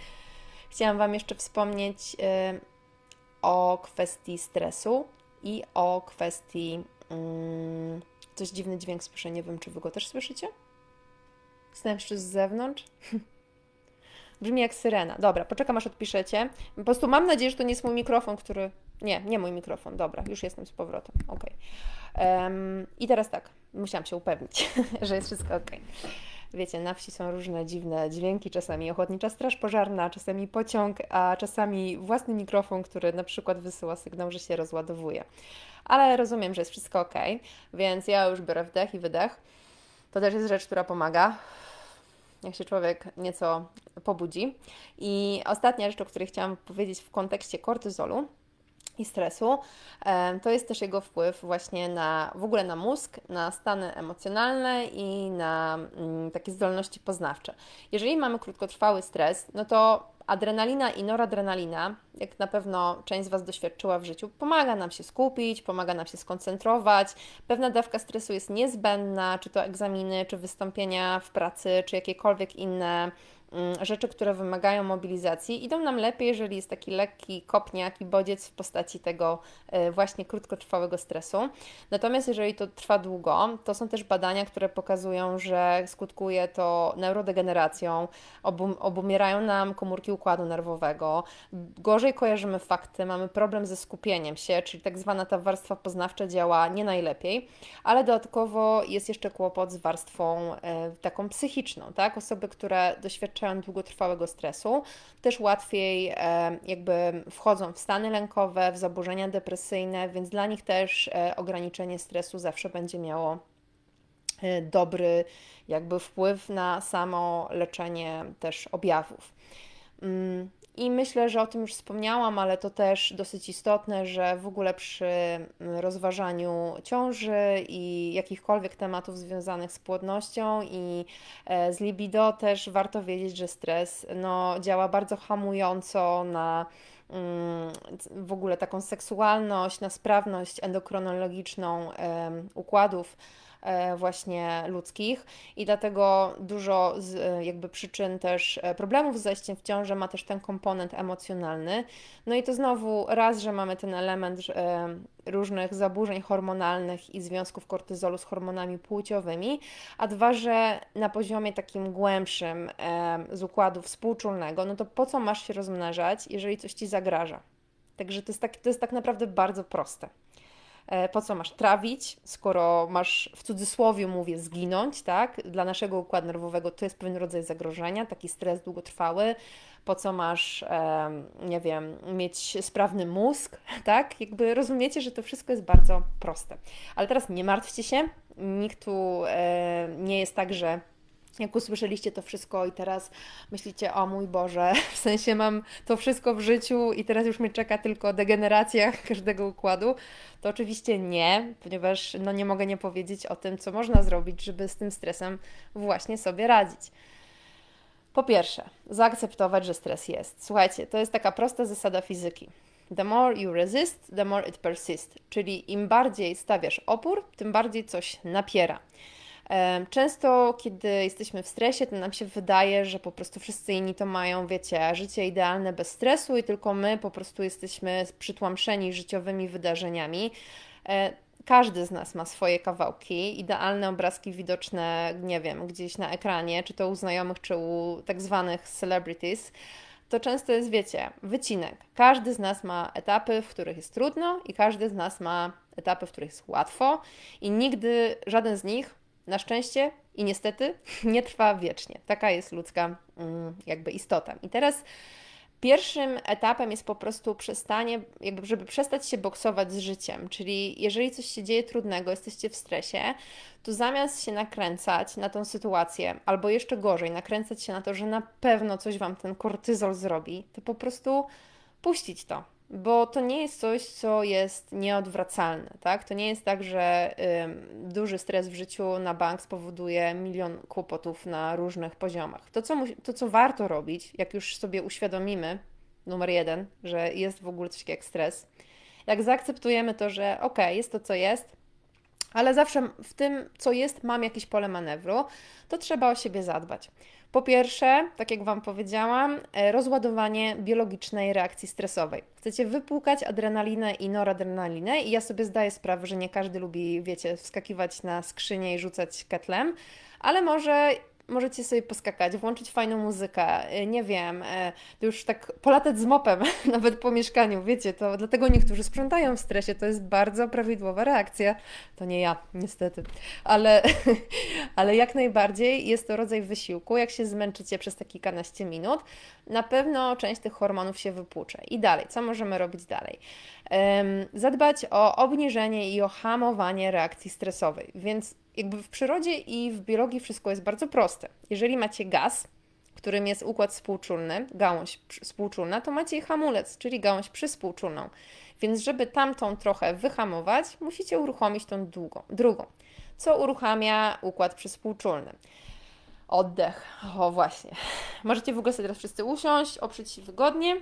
Chciałam Wam jeszcze wspomnieć o kwestii stresu i o kwestii. Mm, coś dziwny dźwięk słyszę, nie wiem, czy Wy go też słyszycie? Znałem z zewnątrz. Brzmi jak syrena. Dobra, poczekam aż odpiszecie. Po prostu mam nadzieję, że to nie jest mój mikrofon, który... Nie, nie mój mikrofon. Dobra, już jestem z powrotem. Ok. Um, I teraz tak, musiałam się upewnić, że jest wszystko ok. Wiecie, na wsi są różne dziwne dźwięki, czasami ochotnicza straż pożarna, czasami pociąg, a czasami własny mikrofon, który na przykład wysyła sygnał, że się rozładowuje. Ale rozumiem, że jest wszystko ok, więc ja już biorę wdech i wydech. To też jest rzecz, która pomaga jak się człowiek nieco pobudzi. I ostatnia rzecz, o której chciałam powiedzieć w kontekście kortyzolu, i stresu. To jest też jego wpływ właśnie na w ogóle na mózg, na stany emocjonalne i na mm, takie zdolności poznawcze. Jeżeli mamy krótkotrwały stres, no to adrenalina i noradrenalina, jak na pewno część z Was doświadczyła w życiu, pomaga nam się skupić, pomaga nam się skoncentrować. Pewna dawka stresu jest niezbędna, czy to egzaminy, czy wystąpienia w pracy, czy jakiekolwiek inne Mm, rzeczy, które wymagają mobilizacji, idą nam lepiej, jeżeli jest taki lekki kopniak i bodziec w postaci tego e, właśnie krótkotrwałego stresu. Natomiast jeżeli to trwa długo, to są też badania, które pokazują, że skutkuje to neurodegeneracją, obum obumierają nam komórki układu nerwowego, gorzej kojarzymy fakty, mamy problem ze skupieniem się, czyli tak zwana ta warstwa poznawcza działa nie najlepiej, ale dodatkowo jest jeszcze kłopot z warstwą e, taką psychiczną, tak? Osoby, które doświadczają doświadczają długotrwałego stresu, też łatwiej e, jakby wchodzą w stany lękowe, w zaburzenia depresyjne, więc dla nich też e, ograniczenie stresu zawsze będzie miało e, dobry jakby wpływ na samo leczenie też objawów. Mm, i myślę, że o tym już wspomniałam, ale to też dosyć istotne, że w ogóle przy mm, rozważaniu ciąży i jakichkolwiek tematów związanych z płodnością i e, z libido też warto wiedzieć, że stres no, działa bardzo hamująco na mm, w ogóle taką seksualność, na sprawność endokronologiczną układów E, właśnie ludzkich i dlatego dużo z, e, jakby przyczyn też e, problemów z zajściem w ciążę ma też ten komponent emocjonalny. No i to znowu raz, że mamy ten element różnych zaburzeń hormonalnych i związków kortyzolu z hormonami płciowymi, a dwa, że na poziomie takim głębszym z układu współczulnego, no to po co masz się rozmnażać, jeżeli coś ci zagraża? Także to jest tak, to jest tak naprawdę bardzo proste. E, po co masz trawić, skoro masz w cudzysłowie mówię zginąć, tak? Dla naszego układu nerwowego to jest pewien rodzaj zagrożenia, taki stres długotrwały. Po co masz, nie wiem, mieć sprawny mózg, tak? Jakby rozumiecie, że to wszystko jest bardzo proste. Ale teraz nie martwcie się, nikt tu e, nie jest tak, że jak usłyszeliście to wszystko i teraz myślicie, o mój Boże, w sensie mam to wszystko w życiu i teraz już mnie czeka tylko degeneracja każdego układu, to oczywiście nie, ponieważ no nie mogę nie powiedzieć o tym, co można zrobić, żeby z tym stresem właśnie sobie radzić. Po pierwsze, zaakceptować, że stres jest. Słuchajcie, to jest taka prosta zasada fizyki. The more you resist, the more it persists. Czyli im bardziej stawiasz opór, tym bardziej coś napiera. Często, kiedy jesteśmy w stresie, to nam się wydaje, że po prostu wszyscy inni to mają, wiecie, życie idealne bez stresu i tylko my po prostu jesteśmy przytłamszeni życiowymi wydarzeniami. E, każdy z nas ma swoje kawałki, idealne obrazki widoczne, nie wiem, gdzieś na ekranie, czy to u znajomych, czy u tak zwanych celebrities to często jest, wiecie, wycinek. Każdy z nas ma etapy, w których jest trudno, i każdy z nas ma etapy, w których jest łatwo, i nigdy żaden z nich na szczęście i niestety nie trwa wiecznie. Taka jest ludzka mm, jakby istota. I teraz pierwszym etapem jest po prostu przestanie, jakby żeby przestać się boksować z życiem. Czyli jeżeli coś się dzieje trudnego, jesteście w stresie, to zamiast się nakręcać na tą sytuację, albo jeszcze gorzej, nakręcać się na to, że na pewno coś wam ten kortyzol zrobi, to po prostu puścić to bo to nie jest coś, co jest nieodwracalne, tak? To nie jest tak, że y, duży stres w życiu na bank spowoduje milion kłopotów na różnych poziomach. To co, to, co warto robić, jak już sobie uświadomimy, numer jeden, że jest w ogóle coś takiego jak stres, jak zaakceptujemy to, że ok, jest to co jest, ale zawsze w tym, co jest, mam jakieś pole manewru, to trzeba o siebie zadbać. Po pierwsze, tak jak Wam powiedziałam, e, rozładowanie biologicznej reakcji stresowej. Chcecie wypłukać adrenalinę i noradrenalinę i ja sobie zdaję sprawę, że nie każdy lubi, wiecie, wskakiwać na skrzynię i rzucać ketlem, ale może możecie sobie poskakać, włączyć fajną muzykę, y, nie wiem, y, już tak polatać z mopem nawet po mieszkaniu, wiecie, to dlatego niektórzy sprzątają w stresie, to jest bardzo prawidłowa reakcja, to nie ja, niestety, ale, ale jak najbardziej jest to rodzaj wysiłku, jak się zmęczycie przez te kilkanaście minut, na pewno część tych hormonów się wypłucze. I dalej, co możemy robić dalej? Zadbać o obniżenie i o hamowanie reakcji stresowej, więc jakby w przyrodzie i w biologii wszystko jest bardzo proste. Jeżeli macie gaz, którym jest układ współczulny, gałąź współczulna, to macie hamulec, czyli gałąź przyspółczulną. Więc żeby tamtą trochę wyhamować, musicie uruchomić tą długą, drugą, co uruchamia układ przyspółczulny. Oddech. O właśnie. Możecie w ogóle sobie teraz wszyscy usiąść, oprzeć się wygodnie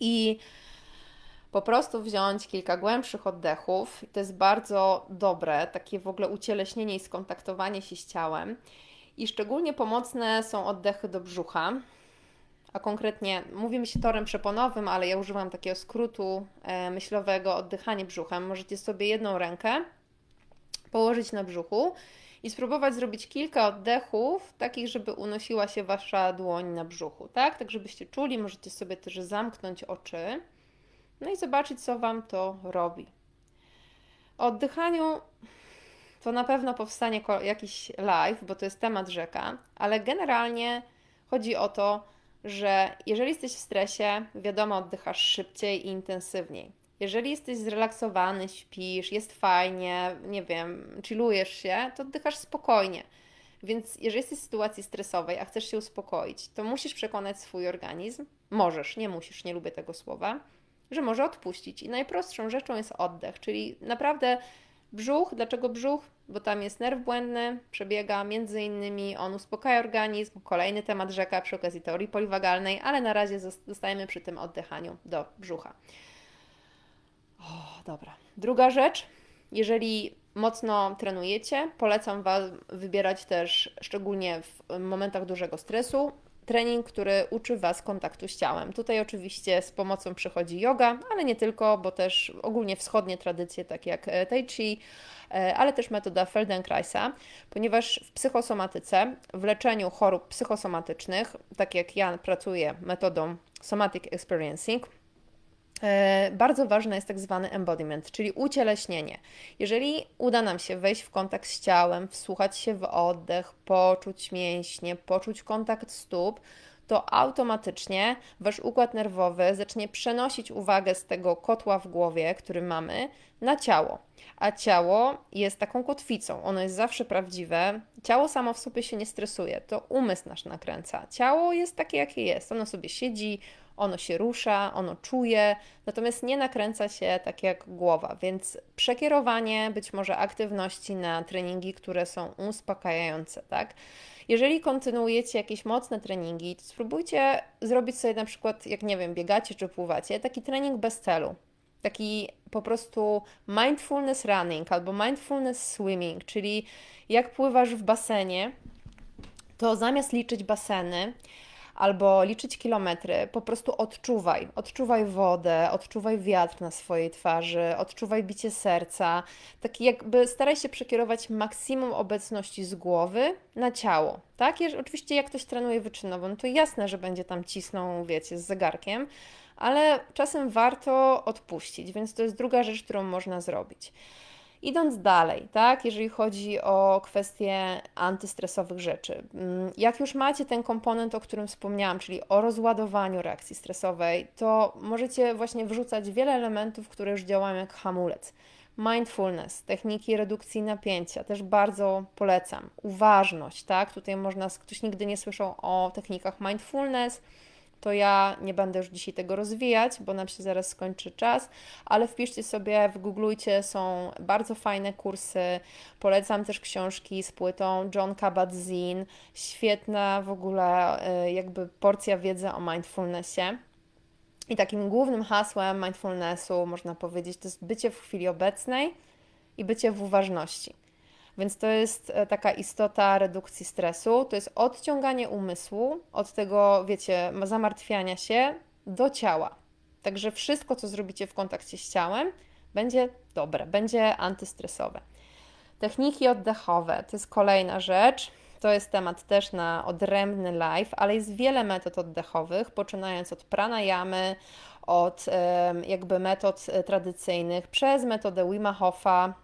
i po prostu wziąć kilka głębszych oddechów. To jest bardzo dobre, takie w ogóle ucieleśnienie i skontaktowanie się z ciałem. I szczególnie pomocne są oddechy do brzucha, a konkretnie mówimy się torem przeponowym, ale ja używam takiego skrótu e, myślowego oddychanie brzuchem. Możecie sobie jedną rękę położyć na brzuchu i spróbować zrobić kilka oddechów, takich, żeby unosiła się wasza dłoń na brzuchu, tak? Tak, żebyście czuli, możecie sobie też zamknąć oczy no i zobaczyć, co Wam to robi. O oddychaniu to na pewno powstanie jakiś live, bo to jest temat rzeka, ale generalnie chodzi o to, że jeżeli jesteś w stresie, wiadomo, oddychasz szybciej i intensywniej. Jeżeli jesteś zrelaksowany, śpisz, jest fajnie, nie wiem, chillujesz się, to oddychasz spokojnie. Więc jeżeli jesteś w sytuacji stresowej, a chcesz się uspokoić, to musisz przekonać swój organizm, możesz, nie musisz, nie lubię tego słowa, że może odpuścić. I najprostszą rzeczą jest oddech, czyli naprawdę brzuch. Dlaczego brzuch? Bo tam jest nerw błędny, przebiega między innymi, on uspokaja organizm. Kolejny temat rzeka przy okazji teorii poliwagalnej, ale na razie zostajemy przy tym oddychaniu do brzucha. O, dobra. Druga rzecz, jeżeli mocno trenujecie, polecam Wam wybierać też, szczególnie w momentach dużego stresu, trening, który uczy Was kontaktu z ciałem. Tutaj oczywiście z pomocą przychodzi yoga, ale nie tylko, bo też ogólnie wschodnie tradycje, tak jak e, tai chi, e, ale też metoda Feldenkraisa, ponieważ w psychosomatyce, w leczeniu chorób psychosomatycznych, tak jak ja pracuję metodą Somatic Experiencing, E, bardzo ważne jest tak zwany embodiment, czyli ucieleśnienie. Jeżeli uda nam się wejść w kontakt z ciałem, wsłuchać się w oddech, poczuć mięśnie, poczuć kontakt stóp, to automatycznie wasz układ nerwowy zacznie przenosić uwagę z tego kotła w głowie, który mamy, na ciało. A ciało jest taką kotwicą, ono jest zawsze prawdziwe. Ciało samo w sobie się nie stresuje, to umysł nasz nakręca. Ciało jest takie, jakie jest, ono sobie siedzi, ono się rusza, ono czuje, natomiast nie nakręca się tak jak głowa, więc przekierowanie być może aktywności na treningi, które są uspokajające, tak? Jeżeli kontynuujecie jakieś mocne treningi, to spróbujcie zrobić sobie na przykład, jak nie wiem, biegacie czy pływacie, taki trening bez celu. Taki po prostu mindfulness running albo mindfulness swimming, czyli jak pływasz w basenie, to zamiast liczyć baseny, albo liczyć kilometry, po prostu odczuwaj. Odczuwaj wodę, odczuwaj wiatr na swojej twarzy, odczuwaj bicie serca. Tak jakby staraj się przekierować maksimum obecności z głowy na ciało. Tak? I oczywiście jak ktoś trenuje wyczynową, no to jasne, że będzie tam cisnął, wiecie, z zegarkiem, ale czasem warto odpuścić, więc to jest druga rzecz, którą można zrobić. Idąc dalej, tak, jeżeli chodzi o kwestie antystresowych rzeczy, mm, jak już macie ten komponent, o którym wspomniałam, czyli o rozładowaniu reakcji stresowej, to możecie właśnie wrzucać wiele elementów, które już działają jak hamulec. Mindfulness, techniki redukcji napięcia, też bardzo polecam. Uważność, tak? Tutaj można, ktoś nigdy nie słyszał o technikach mindfulness, to ja nie będę już dzisiaj tego rozwijać, bo nam się zaraz skończy czas, ale wpiszcie sobie, wygooglujcie, są bardzo fajne kursy. Polecam też książki z płytą John Kabat-Zinn. Świetna w ogóle y, jakby porcja wiedzy o mindfulnessie. I takim głównym hasłem mindfulnessu, można powiedzieć, to jest bycie w chwili obecnej i bycie w uważności. Więc to jest e, taka istota redukcji stresu, to jest odciąganie umysłu od tego, wiecie, zamartwiania się do ciała. Także wszystko, co zrobicie w kontakcie z ciałem, będzie dobre, będzie antystresowe. Techniki oddechowe to jest kolejna rzecz. To jest temat też na odrębny live, ale jest wiele metod oddechowych, poczynając od pranayamy, od jakby metod e, tradycyjnych, przez metodę Wima Hofa,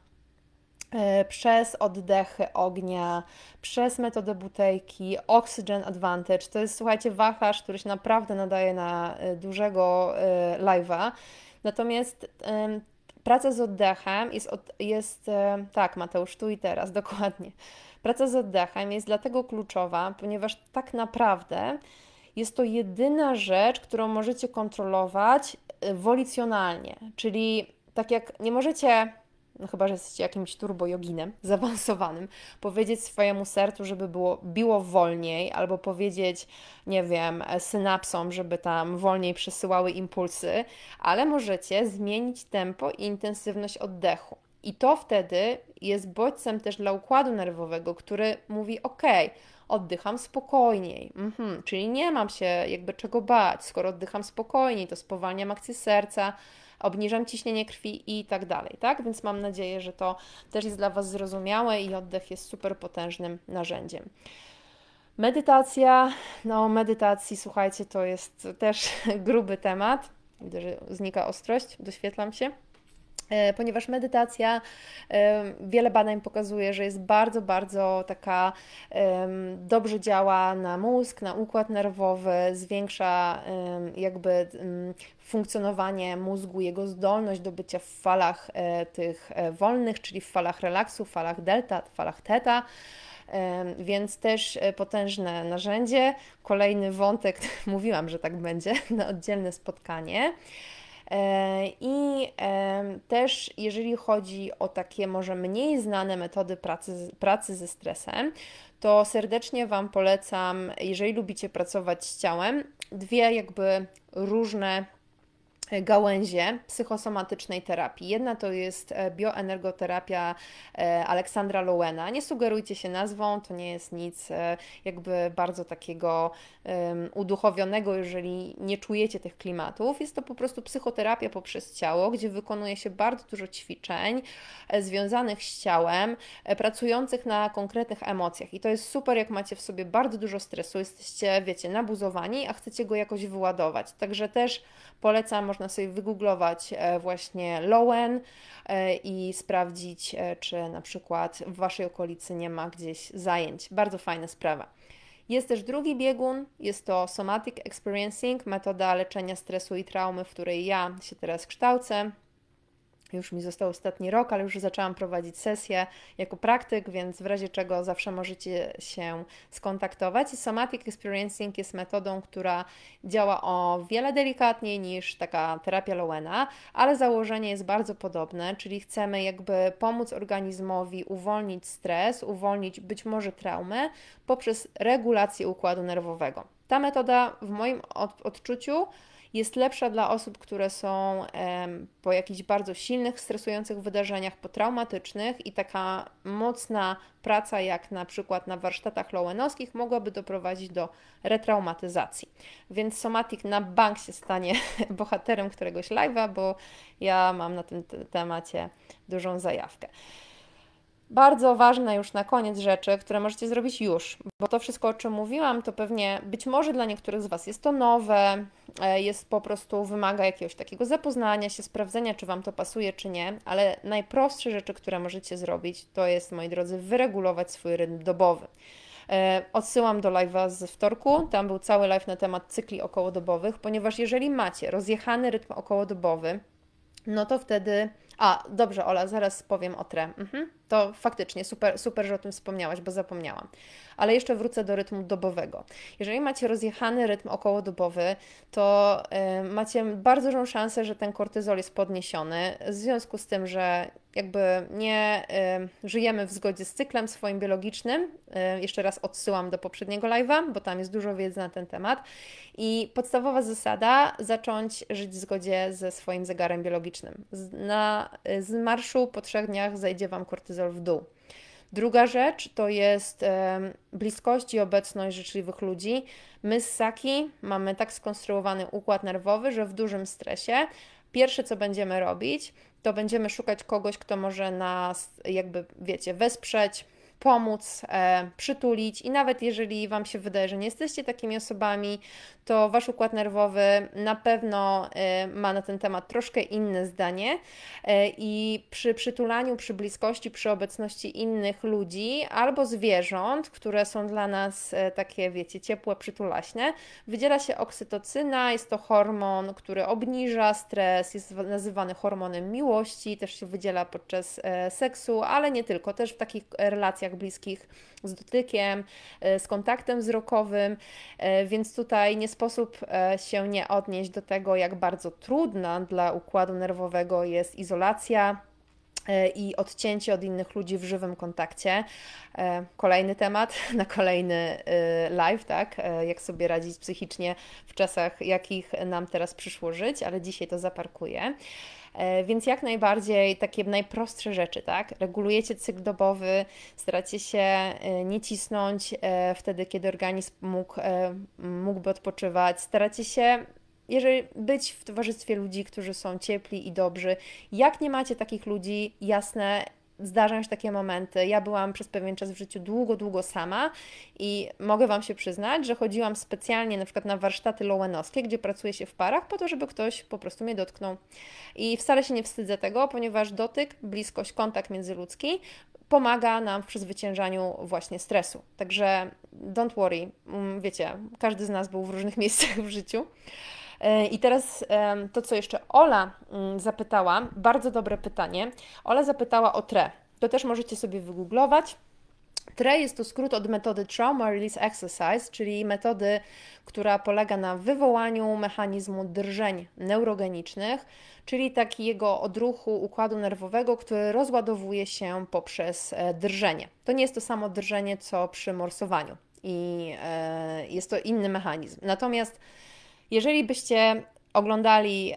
E, przez oddechy ognia, przez metodę butejki, Oxygen Advantage. To jest, słuchajcie, wachlarz, który się naprawdę nadaje na e, dużego e, live'a. Natomiast praca z oddechem jest, jest tak, Mateusz, tu i teraz, dokładnie. Praca z oddechem jest dlatego kluczowa, ponieważ tak naprawdę jest to jedyna rzecz, którą możecie kontrolować wolicjonalnie, czyli tak jak nie możecie no chyba, że jesteście jakimś turbojoginem zaawansowanym, powiedzieć swojemu sercu, żeby było, biło wolniej, albo powiedzieć, nie wiem, synapsom, żeby tam wolniej przesyłały impulsy, ale możecie zmienić tempo i intensywność oddechu. I to wtedy jest bodźcem też dla układu nerwowego, który mówi: OK, oddycham spokojniej, mhm, czyli nie mam się jakby czego bać. Skoro oddycham spokojniej, to spowalniam akcję serca, obniżam ciśnienie krwi i tak dalej, tak? Więc mam nadzieję, że to też jest dla Was zrozumiałe i oddech jest super potężnym narzędziem. Medytacja, no medytacji, słuchajcie, to jest też gruby temat. Widzę, że znika ostrość, doświetlam się. E, ponieważ medytacja, e, wiele badań pokazuje, że jest bardzo, bardzo taka, dobrze działa na mózg, na układ nerwowy, zwiększa jakby funkcjonowanie mózgu, jego zdolność do bycia w falach e, tych wolnych, czyli w falach relaksu, falach delta, falach theta więc też potężne narzędzie. Kolejny wątek, mówiłam, że tak będzie, na oddzielne spotkanie. E, I też jeżeli chodzi o takie może mniej znane metody pracy, pracy ze stresem, to serdecznie Wam polecam, jeżeli lubicie pracować z ciałem, dwie jakby różne gałęzie psychosomatycznej terapii. Jedna to jest e, bioenergoterapia e, Aleksandra Lowena. Nie sugerujcie się nazwą, to nie jest nic e, jakby bardzo takiego uduchowionego, jeżeli nie czujecie tych klimatów. Jest to po prostu psychoterapia poprzez ciało, gdzie wykonuje się bardzo dużo ćwiczeń związanych z ciałem, pracujących na konkretnych emocjach. I to jest super, jak macie w sobie bardzo dużo stresu, jesteście, wiecie, nabuzowani, a chcecie go jakoś wyładować. Także też polecam, można sobie wygooglować e, właśnie Lowen e, i sprawdzić, e, czy na przykład w Waszej okolicy nie ma gdzieś zajęć. Bardzo fajna sprawa. Jest też drugi biegun, jest to Somatic Experiencing, metoda leczenia stresu i traumy, w której ja się teraz kształcę. Już mi został ostatni rok, ale już zaczęłam prowadzić sesję jako praktyk, więc w razie czego zawsze możecie się skontaktować. Somatic Experiencing jest metodą, która działa o wiele delikatniej niż taka terapia Lowena, ale założenie jest bardzo podobne, czyli chcemy jakby pomóc organizmowi uwolnić stres, uwolnić być może traumę poprzez regulację układu nerwowego. Ta metoda w moim odczuciu jest lepsza dla osób, które są po jakichś bardzo silnych, stresujących wydarzeniach, po traumatycznych i taka mocna praca, jak na przykład na warsztatach lowenowskich, mogłaby doprowadzić do retraumatyzacji. Więc somatik na bank się stanie bohaterem któregoś live'a, bo ja mam na tym temacie dużą zajawkę bardzo ważne już na koniec rzeczy, które możecie zrobić już, bo to wszystko, o czym mówiłam, to pewnie być może dla niektórych z Was jest to nowe, e, jest po prostu wymaga jakiegoś takiego zapoznania się, sprawdzenia, czy Wam to pasuje, czy nie, ale najprostsze rzeczy, które możecie zrobić, to jest, moi drodzy, wyregulować swój rytm dobowy. E, odsyłam do live'a z wtorku, tam był cały live na temat cykli okołodobowych, ponieważ jeżeli macie rozjechany rytm okołodobowy, no to wtedy a, dobrze, Ola, zaraz powiem o tre. Mhm. To faktycznie super, super, że o tym wspomniałaś, bo zapomniałam. Ale jeszcze wrócę do rytmu dobowego. Jeżeli macie rozjechany rytm okołodobowy, to yy, macie bardzo dużą szansę, że ten kortyzol jest podniesiony, w związku z tym, że jakby nie y, żyjemy w zgodzie z cyklem swoim biologicznym. Y, jeszcze raz odsyłam do poprzedniego live'a, bo tam jest dużo wiedzy na ten temat. I podstawowa zasada zacząć żyć w zgodzie ze swoim zegarem biologicznym. na Y, z marszu po trzech dniach zejdzie Wam kortyzol w dół. Druga rzecz to jest bliskość i obecność życzliwych ludzi. My z Saki mamy tak skonstruowany układ nerwowy, że w dużym stresie pierwsze co będziemy robić, to będziemy szukać kogoś, kto może nas jakby, wiecie, wesprzeć, pomóc, e, przytulić i nawet jeżeli Wam się wydaje, że nie jesteście takimi osobami, to Wasz układ nerwowy na pewno e, ma na ten temat troszkę inne zdanie e, i przy przytulaniu, przy bliskości, przy obecności innych ludzi albo zwierząt, które są dla nas e, takie, wiecie, ciepłe, przytulaśne, wydziela się oksytocyna, jest to hormon, który obniża stres, jest nazywany hormonem miłości, też się wydziela podczas e, seksu, ale nie tylko, też w takich relacjach relacjach bliskich z dotykiem, e, z kontaktem wzrokowym, e, więc tutaj nie sposób e, się nie odnieść do tego, jak bardzo trudna dla układu nerwowego jest izolacja i odcięcie od innych ludzi w żywym kontakcie. Kolejny temat na kolejny live, tak? Jak sobie radzić psychicznie w czasach, jakich nam teraz przyszło żyć, ale dzisiaj to zaparkuję. E, więc jak najbardziej takie najprostsze rzeczy, tak? Regulujecie cykl dobowy, staracie się e, nie cisnąć e, wtedy, kiedy organizm mógł, mógłby odpoczywać, staracie się jeżeli być w towarzystwie ludzi, którzy są ciepli i dobrzy. Jak nie macie takich ludzi, jasne, zdarzają się takie momenty. Ja byłam przez pewien czas w życiu długo, długo sama i mogę Wam się przyznać, że chodziłam specjalnie na przykład na warsztaty lowenowskie, gdzie pracuje się w parach, po to, żeby ktoś po prostu mnie dotknął. I wcale się nie wstydzę tego, ponieważ dotyk, bliskość, kontakt międzyludzki pomaga nam w przezwyciężaniu właśnie stresu. Także don't worry, mm, wiecie, każdy z nas był w różnych miejscach w życiu. E, I teraz to, co jeszcze Ola mm, zapytała, bardzo dobre pytanie. Ola zapytała o TRE. To też możecie sobie wygooglować. TRE jest to skrót od metody Trauma Release Exercise, czyli metody, która polega na wywołaniu mechanizmu drżeń neurogenicznych, czyli takiego odruchu układu nerwowego, który rozładowuje się poprzez e, drżenie. To nie jest to samo drżenie, co przy morsowaniu i e, jest to inny mechanizm. Natomiast jeżeli byście oglądali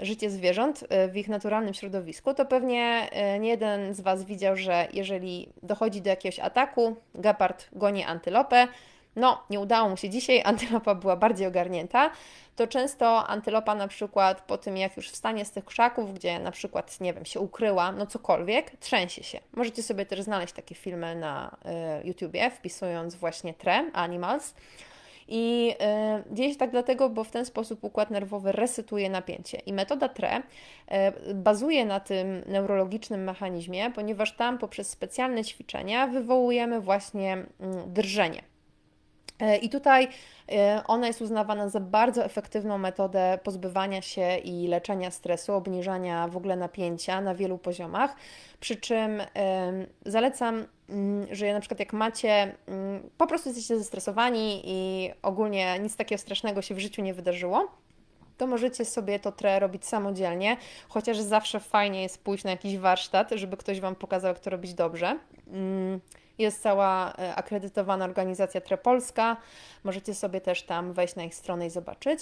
życie zwierząt y, w ich naturalnym środowisku, to pewnie y, nie jeden z Was widział, że jeżeli dochodzi do jakiegoś ataku, gepard goni antylopę, no, nie udało mu się dzisiaj, antylopa była bardziej ogarnięta, to często antylopa na przykład po tym, jak już wstanie z tych krzaków, gdzie na przykład, nie wiem, się ukryła, no cokolwiek, trzęsie się. Możecie sobie też znaleźć takie filmy na y, YouTubie, wpisując właśnie tre animals. I y, dzieje się tak dlatego, bo w ten sposób układ nerwowy resetuje napięcie. I metoda TRE y, bazuje na tym neurologicznym mechanizmie, ponieważ tam poprzez specjalne ćwiczenia wywołujemy właśnie y, drżenie. E, I tutaj e, ona jest uznawana za bardzo efektywną metodę pozbywania się i leczenia stresu, obniżania w ogóle napięcia na wielu poziomach. Przy czym zalecam, mm, że na przykład jak macie, mm, po prostu jesteście zestresowani i ogólnie nic takiego strasznego się w życiu nie wydarzyło, to możecie sobie to tre robić samodzielnie, chociaż zawsze fajnie jest pójść na jakiś warsztat, żeby ktoś Wam pokazał, jak to robić dobrze. Mm, jest cała e, akredytowana organizacja Trepolska. Możecie sobie też tam wejść na ich stronę i zobaczyć.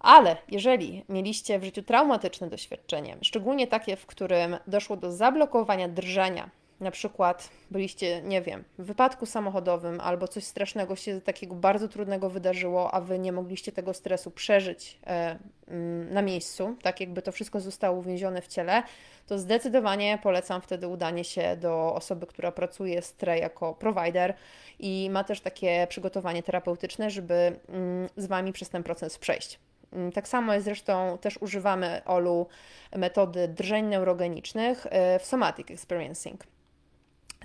Ale jeżeli mieliście w życiu traumatyczne doświadczenie, szczególnie takie, w którym doszło do zablokowania drżenia na przykład byliście, nie wiem, w wypadku samochodowym albo coś strasznego się takiego bardzo trudnego wydarzyło, a wy nie mogliście tego stresu przeżyć e, mm, na miejscu, tak jakby to wszystko zostało uwięzione w ciele, to zdecydowanie polecam wtedy udanie się do osoby, która pracuje z TRE jako provider i ma też takie przygotowanie terapeutyczne, żeby mm, z wami przez ten proces przejść. Mm, tak samo jest zresztą, też używamy OLU metody drżeń neurogenicznych e, w somatic experiencing.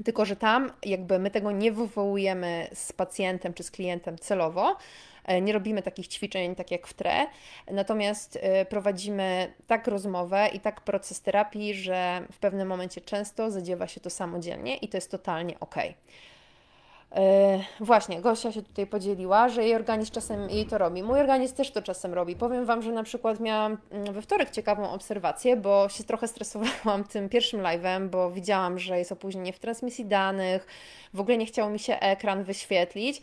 Tylko, że tam jakby my tego nie wywołujemy z pacjentem czy z klientem celowo, e, nie robimy takich ćwiczeń tak jak w TRE, natomiast e, prowadzimy tak rozmowę i tak proces terapii, że w pewnym momencie często zadziewa się to samodzielnie i to jest totalnie ok. E, właśnie, Gosia się tutaj podzieliła, że jej organizm czasem jej to robi. Mój organizm też to czasem robi. Powiem Wam, że na przykład miałam mm, we wtorek ciekawą obserwację, bo się trochę stresowałam tym pierwszym live'em, bo widziałam, że jest opóźnienie w transmisji danych, w ogóle nie chciało mi się ekran wyświetlić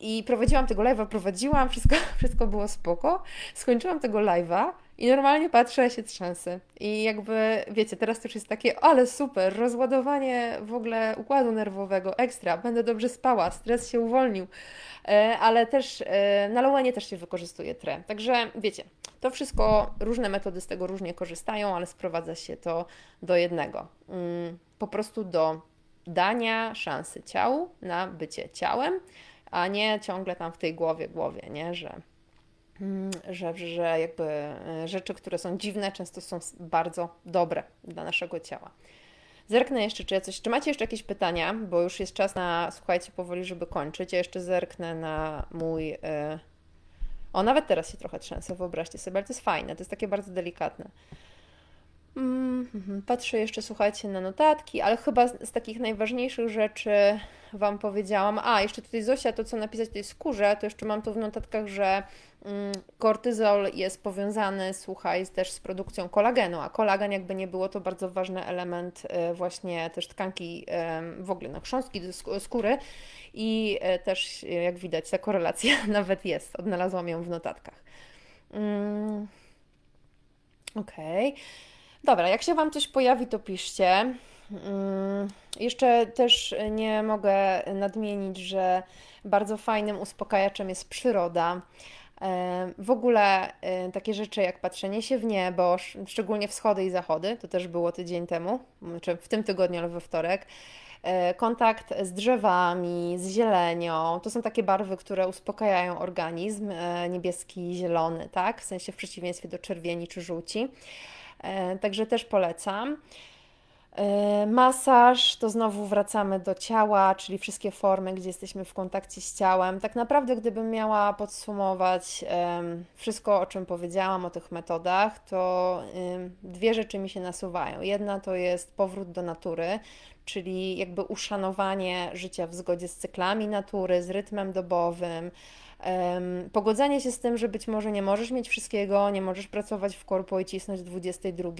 i prowadziłam tego live'a, prowadziłam, wszystko, wszystko było spoko. Skończyłam tego live'a i normalnie patrzę, się trzęsę. I jakby, wiecie, teraz już jest takie, ale super, rozładowanie w ogóle układu nerwowego, ekstra, będę dobrze spała, stres się uwolnił. E, ale też e, na lołanie też się wykorzystuje tre. Także wiecie, to wszystko, różne metody z tego różnie korzystają, ale sprowadza się to do jednego. Mm, po prostu do dania szansy ciału na bycie ciałem, a nie ciągle tam w tej głowie, głowie, nie, że Mm, że, że jakby e, rzeczy, które są dziwne, często są bardzo dobre dla naszego ciała. Zerknę jeszcze, czy, ja coś, czy macie jeszcze jakieś pytania, bo już jest czas na, słuchajcie, powoli, żeby kończyć. Ja jeszcze zerknę na mój. E, o, nawet teraz się trochę trzęsę, wyobraźcie sobie, ale to jest fajne, to jest takie bardzo delikatne. Mm, mhm, patrzę jeszcze, słuchajcie, na notatki, ale chyba z, z, takich najważniejszych rzeczy Wam powiedziałam. A, jeszcze tutaj Zosia, to co napisać tej skórze, to jeszcze mam tu w notatkach, że Mm, kortyzol jest powiązany, słuchaj, też z produkcją kolagenu, a kolagen jakby nie było to bardzo ważny element e, właśnie też tkanki w ogóle na no, chrząstki skóry i e, też e, jak widać ta korelacja nawet jest, odnalazłam ją w notatkach. Mm, okej. Okay. Dobra, jak się Wam coś pojawi, to piszcie. Mm, jeszcze też nie mogę nadmienić, że bardzo fajnym uspokajaczem jest przyroda. W ogóle y, takie rzeczy jak patrzenie się w niebo, szczególnie wschody i zachody, to też było tydzień temu, czy w tym tygodniu, ale we wtorek. Y, kontakt z drzewami, z zielenią, to są takie barwy, które uspokajają organizm, y, niebieski, zielony, tak? W sensie w przeciwieństwie do czerwieni czy żółci. Także też polecam. E, masaż to znowu wracamy do ciała, czyli wszystkie formy, gdzie jesteśmy w kontakcie z ciałem. Tak naprawdę, gdybym miała podsumować wszystko, o czym powiedziałam, o tych metodach, to dwie rzeczy mi się nasuwają. Jedna to jest powrót do natury, czyli jakby uszanowanie życia w zgodzie z cyklami natury, z rytmem dobowym um, pogodzenie się z tym, że być może nie możesz mieć wszystkiego, nie możesz pracować w korpo i cisnąć 22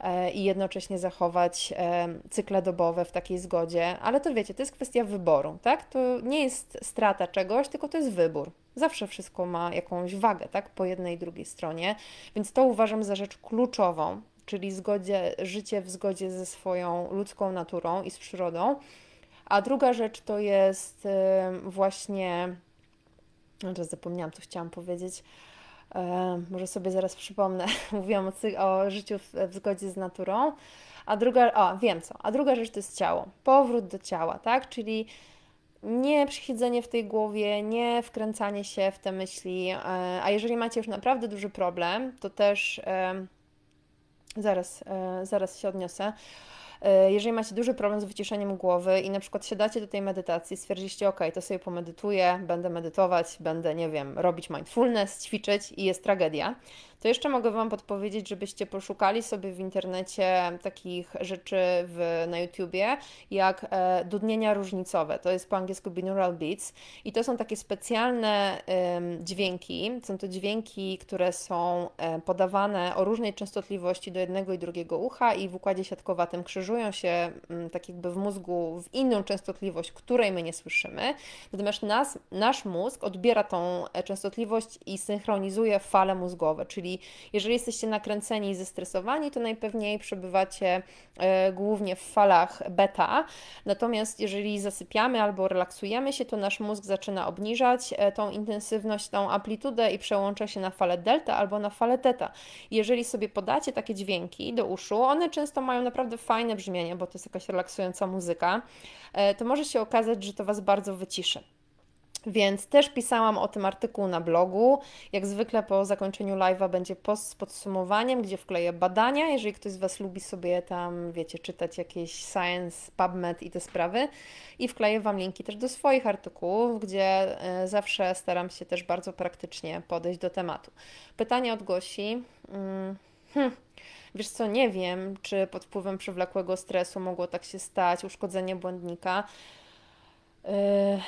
e, i jednocześnie zachować e, cykle dobowe w takiej zgodzie, ale to wiecie, to jest kwestia wyboru, tak? To nie jest strata czegoś, tylko to jest wybór. Zawsze wszystko ma jakąś wagę, tak? Po jednej i drugiej stronie, więc to uważam za rzecz kluczową, czyli zgodzie, życie w zgodzie ze swoją ludzką naturą i z przyrodą. A druga rzecz to jest właśnie znaczy, zapomniałam, co chciałam powiedzieć. E, może sobie zaraz przypomnę. Mówiłam o, o życiu w, w, zgodzie z naturą. A druga, o, wiem co. A druga rzecz to jest ciało. Powrót do ciała, tak? Czyli nie przychidzenie w tej głowie, nie wkręcanie się w te myśli. E, a jeżeli macie już naprawdę duży problem, to też. E, zaraz, zaraz się odniosę. E, jeżeli macie duży problem z wyciszeniem głowy i na przykład siadacie do tej medytacji, stwierdziliście, ok, to sobie pomedytuję, będę medytować, będę, nie wiem, robić mindfulness, ćwiczyć i jest tragedia, to jeszcze mogę Wam podpowiedzieć, żebyście poszukali sobie w internecie takich rzeczy w, na YouTubie, jak e, dudnienia różnicowe, to jest po angielsku binaural beats i to są takie specjalne e, dźwięki, są to dźwięki, które są e, podawane o różnej częstotliwości do jednego i drugiego ucha i w układzie siatkowatym krzyżują się m, mm, tak jakby w mózgu w inną częstotliwość, której my nie słyszymy, natomiast nas, nasz mózg odbiera tą e, częstotliwość i synchronizuje fale mózgowe, czyli czyli jeżeli jesteście nakręceni i zestresowani, to najpewniej przebywacie e, głównie w falach beta. Natomiast jeżeli zasypiamy albo relaksujemy się, to nasz mózg zaczyna obniżać e, tą intensywność, tą amplitudę i przełącza się na falę delta albo na falę teta. Jeżeli sobie podacie takie dźwięki do uszu, one często mają naprawdę fajne brzmienie, bo to jest jakaś relaksująca muzyka, e, to może się okazać, że to Was bardzo wyciszy. Więc też pisałam o tym artykuł na blogu. Jak zwykle po zakończeniu live'a będzie post z podsumowaniem, gdzie wkleję badania. Jeżeli ktoś z Was lubi sobie tam, wiecie, czytać jakieś science, PubMed i te sprawy. I wkleję Wam linki też do swoich artykułów, gdzie e, zawsze staram się też bardzo praktycznie podejść do tematu. Pytanie od Gosi. Hmm. Wiesz co, nie wiem, czy pod wpływem przywlekłego stresu mogło tak się stać, uszkodzenie błędnika. Yy e,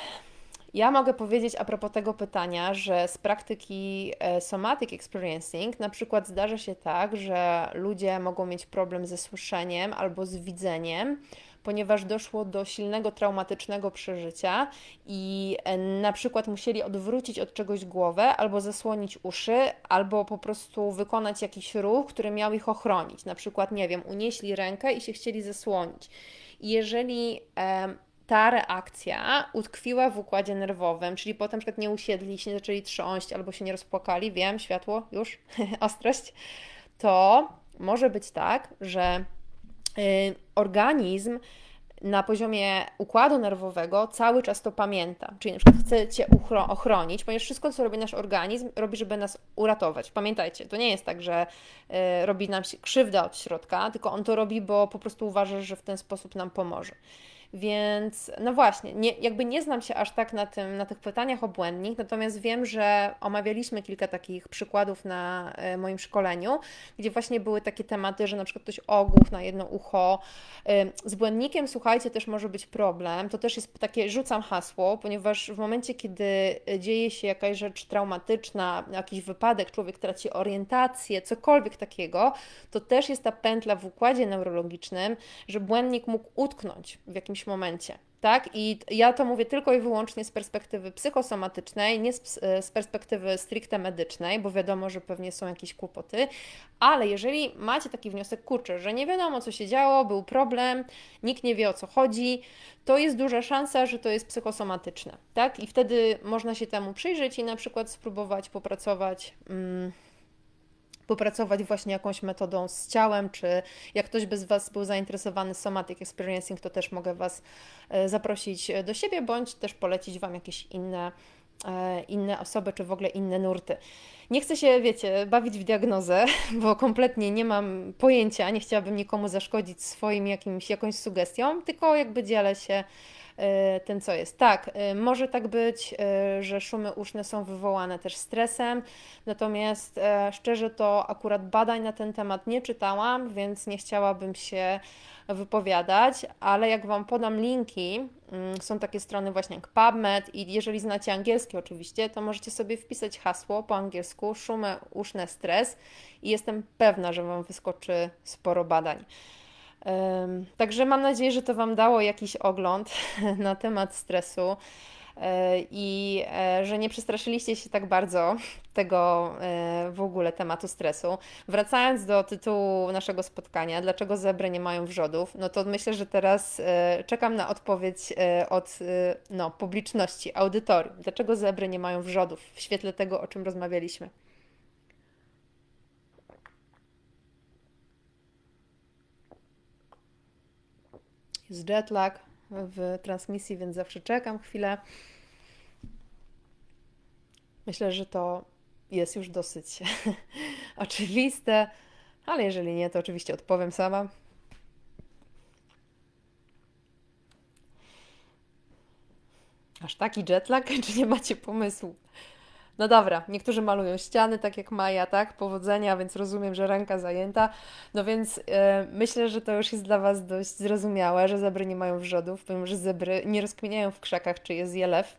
ja mogę powiedzieć a propos tego pytania, że z praktyki e, somatic experiencing na przykład zdarza się tak, że ludzie mogą mieć problem ze słyszeniem albo z widzeniem, ponieważ doszło do silnego traumatycznego przeżycia i e, na przykład musieli odwrócić od czegoś głowę, albo zasłonić uszy, albo po prostu wykonać jakiś ruch, który miał ich ochronić. Na przykład, nie wiem, unieśli rękę i się chcieli zasłonić. Jeżeli ta reakcja utkwiła w układzie nerwowym, czyli potem na przykład nie usiedli, się nie zaczęli trząść albo się nie rozpłakali, wiem, światło, już, ostrość, to może być tak, że y, organizm na poziomie układu nerwowego cały czas to pamięta. Czyli na przykład chce Cię ochronić, ponieważ wszystko, co robi nasz organizm, robi, żeby nas uratować. Pamiętajcie, to nie jest tak, że y, robi nam krzywda od środka, tylko on to robi, bo po prostu uważa, że w ten sposób nam pomoże. Więc no właśnie, nie, jakby nie znam się aż tak na, tym, na tych pytaniach o błędnik, natomiast wiem, że omawialiśmy kilka takich przykładów na e, moim szkoleniu, gdzie właśnie były takie tematy, że na przykład ktoś ogłów na jedno ucho. Z błędnikiem, słuchajcie, też może być problem. To też jest takie, rzucam hasło, ponieważ w momencie, kiedy e, dzieje się jakaś rzecz traumatyczna, jakiś wypadek, człowiek traci orientację, cokolwiek takiego, to też jest ta pętla w układzie neurologicznym, że błędnik mógł utknąć w jakimś jakimś momencie. Tak? I ja to mówię tylko i wyłącznie z perspektywy psychosomatycznej, nie z, e, z, perspektywy stricte medycznej, bo wiadomo, że pewnie są jakieś kłopoty, ale jeżeli macie taki wniosek, kurczę, że nie wiadomo co się działo, był problem, nikt nie wie o co chodzi, to jest duża szansa, że to jest psychosomatyczne, tak? I wtedy można się temu przyjrzeć i na przykład spróbować popracować. Mm, popracować właśnie jakąś metodą z ciałem, czy jak ktoś by z Was był zainteresowany somatic experiencing, to też mogę Was e, zaprosić e, do siebie, bądź też polecić Wam jakieś inne e, inne osoby, czy w ogóle inne nurty. Nie chcę się, wiecie, bawić w diagnozę, bo kompletnie nie mam pojęcia, nie chciałabym nikomu zaszkodzić swoim jakimś, jakąś sugestią, tylko jakby dzielę się E, ten co jest. Tak, e, może tak być, e, że szumy uszne są wywołane też stresem, natomiast szczerze to akurat badań na ten temat nie czytałam, więc nie chciałabym się wypowiadać, ale jak Wam podam linki, mm, są takie strony właśnie jak PubMed i jeżeli znacie angielski oczywiście, to możecie sobie wpisać hasło po angielsku szumy uszne stres i jestem pewna, że Wam wyskoczy sporo badań. Także mam nadzieję, że to Wam dało jakiś ogląd na temat stresu e, i e, że nie przestraszyliście się tak bardzo tego e, w ogóle tematu stresu. Wracając do tytułu naszego spotkania, dlaczego zebry nie mają wrzodów, no to myślę, że teraz czekam na odpowiedź od no, publiczności, audytorium. Dlaczego zebry nie mają wrzodów w świetle tego, o czym rozmawialiśmy? jest jetlag w transmisji, więc zawsze czekam chwilę. Myślę, że to jest już dosyć oczywiste, ale jeżeli nie, to oczywiście odpowiem sama. Aż taki jetlag? Czy nie macie pomysłu? No dobra, niektórzy malują ściany, tak jak Maja, tak? Powodzenia, więc rozumiem, że ręka zajęta. No więc e, myślę, że to już jest dla Was dość zrozumiałe, że zebry nie mają wrzodów, że zebry nie rozkminiają w krzakach, czy jest jelew,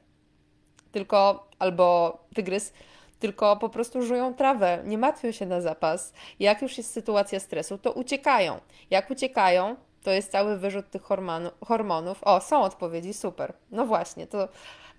tylko albo tygrys, tylko po prostu żują trawę, nie martwią się na zapas. Jak już jest sytuacja stresu, to uciekają. Jak uciekają, to jest cały wyrzut tych hormonu, hormonów. O, są odpowiedzi, super. No właśnie, to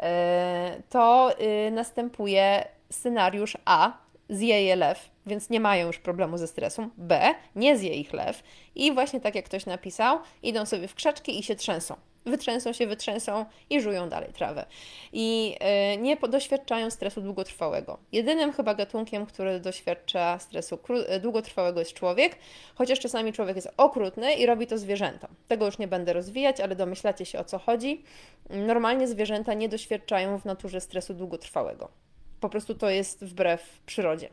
E, to y, następuje scenariusz A, zje je lew, więc nie mają już problemu ze stresem. B, nie zje ich lew. I właśnie tak jak ktoś napisał, idą sobie w krzaczki i się trzęsą wytrzęsą się, wytrzęsą i żują dalej trawę. I y, nie doświadczają stresu długotrwałego. Jedynym chyba gatunkiem, który doświadcza stresu y, długotrwałego jest człowiek, chociaż czasami człowiek jest okrutny i robi to zwierzętom. Tego już nie będę rozwijać, ale domyślacie się o co chodzi. Normalnie zwierzęta nie doświadczają w naturze stresu długotrwałego. Po prostu to jest wbrew przyrodzie.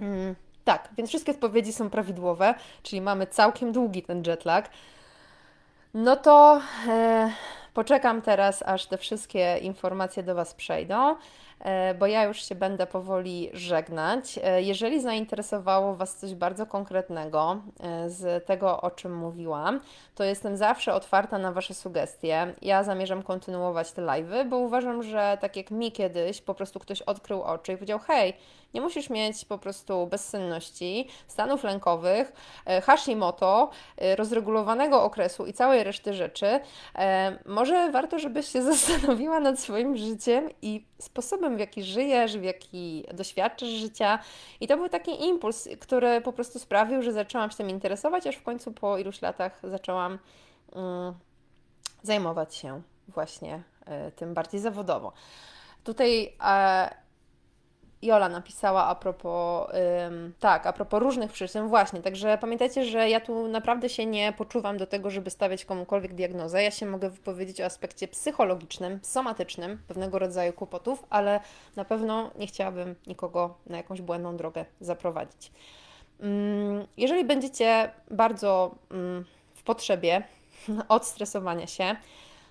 Mm, tak, więc wszystkie odpowiedzi są prawidłowe, czyli mamy całkiem długi ten jetlag. No to e, poczekam teraz, aż te wszystkie informacje do Was przejdą, e, bo ja już się będę powoli żegnać. E, jeżeli zainteresowało Was coś bardzo konkretnego e, z tego, o czym mówiłam, to jestem zawsze otwarta na Wasze sugestie. Ja zamierzam kontynuować te live'y, bo uważam, że tak jak mi kiedyś, po prostu ktoś odkrył oczy i powiedział: Hej, nie musisz mieć po prostu bezsenności, stanów lękowych, e, Hashimoto, e, rozregulowanego okresu i całej reszty rzeczy. E, może warto, żebyś się zastanowiła nad swoim życiem i sposobem, w jaki żyjesz, w jaki doświadczasz życia. I to był taki impuls, który po prostu sprawił, że zaczęłam się tym interesować, aż w końcu po iluś latach zaczęłam mm, zajmować się właśnie tym bardziej zawodowo. Tutaj Jola napisała a propos, ym, tak, a propos różnych przyczyn, właśnie. Także pamiętajcie, że ja tu naprawdę się nie poczuwam do tego, żeby stawiać komukolwiek diagnozę. Ja się mogę wypowiedzieć o aspekcie psychologicznym, somatycznym, pewnego rodzaju kłopotów, ale na pewno nie chciałabym nikogo na jakąś błędną drogę zaprowadzić. Ym, mm, jeżeli będziecie bardzo ym, mm, w potrzebie odstresowania się,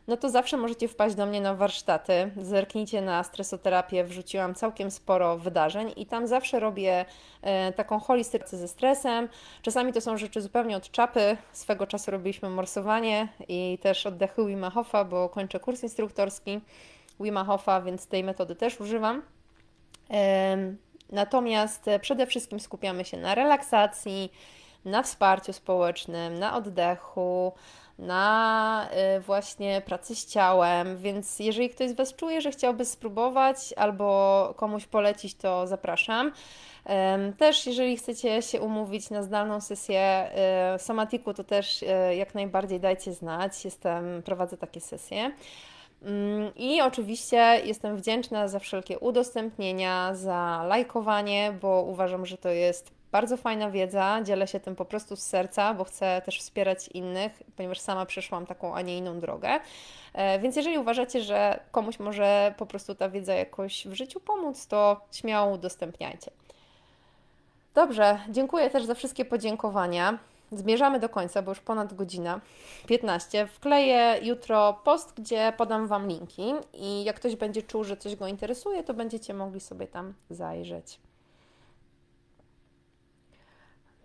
no to zawsze możecie wpaść do mnie na warsztaty. Zerknijcie na stresoterapię, wrzuciłam całkiem sporo wydarzeń i tam zawsze robię e, taką holistykę ze stresem. Czasami to są rzeczy zupełnie od czapy. Swego czasu robiliśmy morsowanie i też oddechy Wima Hofa, bo kończę kurs instruktorski Wima Hofa, więc tej metody też używam. Natomiast przede wszystkim skupiamy się na relaksacji, na wsparciu społecznym, na oddechu, na y, właśnie pracę z ciałem, więc jeżeli ktoś z Was czuje, że chciałby spróbować albo komuś polecić, to zapraszam. Też jeżeli chcecie się umówić na zdalną sesję y, somatiku, to też y, jak najbardziej dajcie znać. Jestem, prowadzę takie sesje. Mm, I oczywiście jestem wdzięczna za wszelkie udostępnienia, za lajkowanie, bo uważam, że to jest bardzo fajna wiedza, dzielę się tym po prostu z serca, bo chcę też wspierać innych, ponieważ sama przeszłam taką, a nie inną drogę. E, więc jeżeli uważacie, że komuś może po prostu ta wiedza jakoś w życiu pomóc, to śmiało udostępniajcie. Dobrze, dziękuję też za wszystkie podziękowania. Zmierzamy do końca, bo już ponad godzina 15. Wkleję jutro post, gdzie podam Wam linki i jak ktoś będzie czuł, że coś go interesuje, to będziecie mogli sobie tam zajrzeć.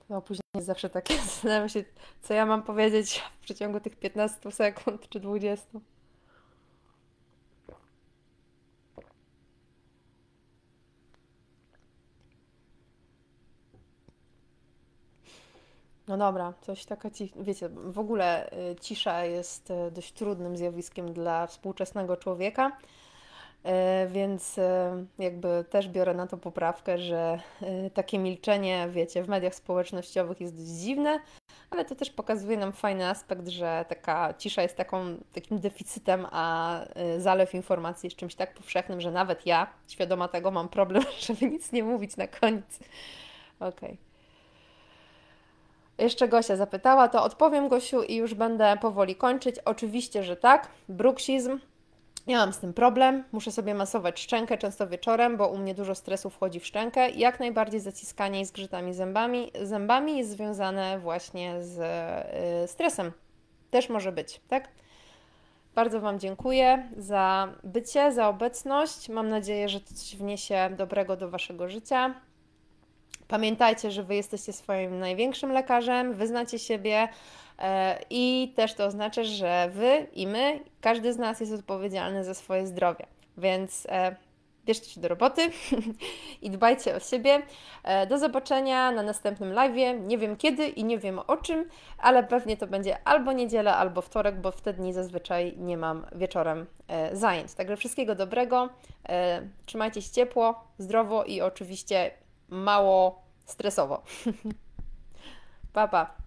No później jest zawsze takie, zastanawiam się, co ja mam powiedzieć w przeciągu tych 15 sekund czy 20. No dobra, coś taka cisza. Wiecie, w ogóle y, cisza jest y, dość trudnym zjawiskiem dla współczesnego człowieka. E, więc e, jakby też biorę na to poprawkę, że e, takie milczenie, wiecie, w mediach społecznościowych jest dość dziwne, ale to też pokazuje nam fajny aspekt, że taka cisza jest taką, takim deficytem, a zalew informacji jest czymś tak powszechnym, że nawet ja, świadoma tego, mam problem, żeby nic nie mówić na koniec. Okej. Okay. Jeszcze Gosia zapytała, to odpowiem Gosiu i już będę powoli kończyć. Oczywiście, że tak. Bruksizm ja mam z tym problem, muszę sobie masować szczękę często wieczorem, bo u mnie dużo stresu wchodzi w szczękę. Jak najbardziej zaciskanie i zgrzytami zębami, zębami jest związane właśnie z y, stresem. Też może być, tak? Bardzo Wam dziękuję za bycie, za obecność. Mam nadzieję, że to coś wniesie dobrego do Waszego życia. Pamiętajcie, że Wy jesteście swoim największym lekarzem, wyznacie siebie, E, I też to oznacza, że wy i my, każdy z nas jest odpowiedzialny za swoje zdrowie. Więc e, bierzcie się do roboty i dbajcie o siebie. E, do zobaczenia na następnym live. Nie wiem kiedy i nie wiem o czym, ale pewnie to będzie albo niedziela, albo wtorek, bo w te dni zazwyczaj nie mam wieczorem zajęć. Także wszystkiego dobrego. Trzymajcie się ciepło, zdrowo i oczywiście mało stresowo. pa, pa.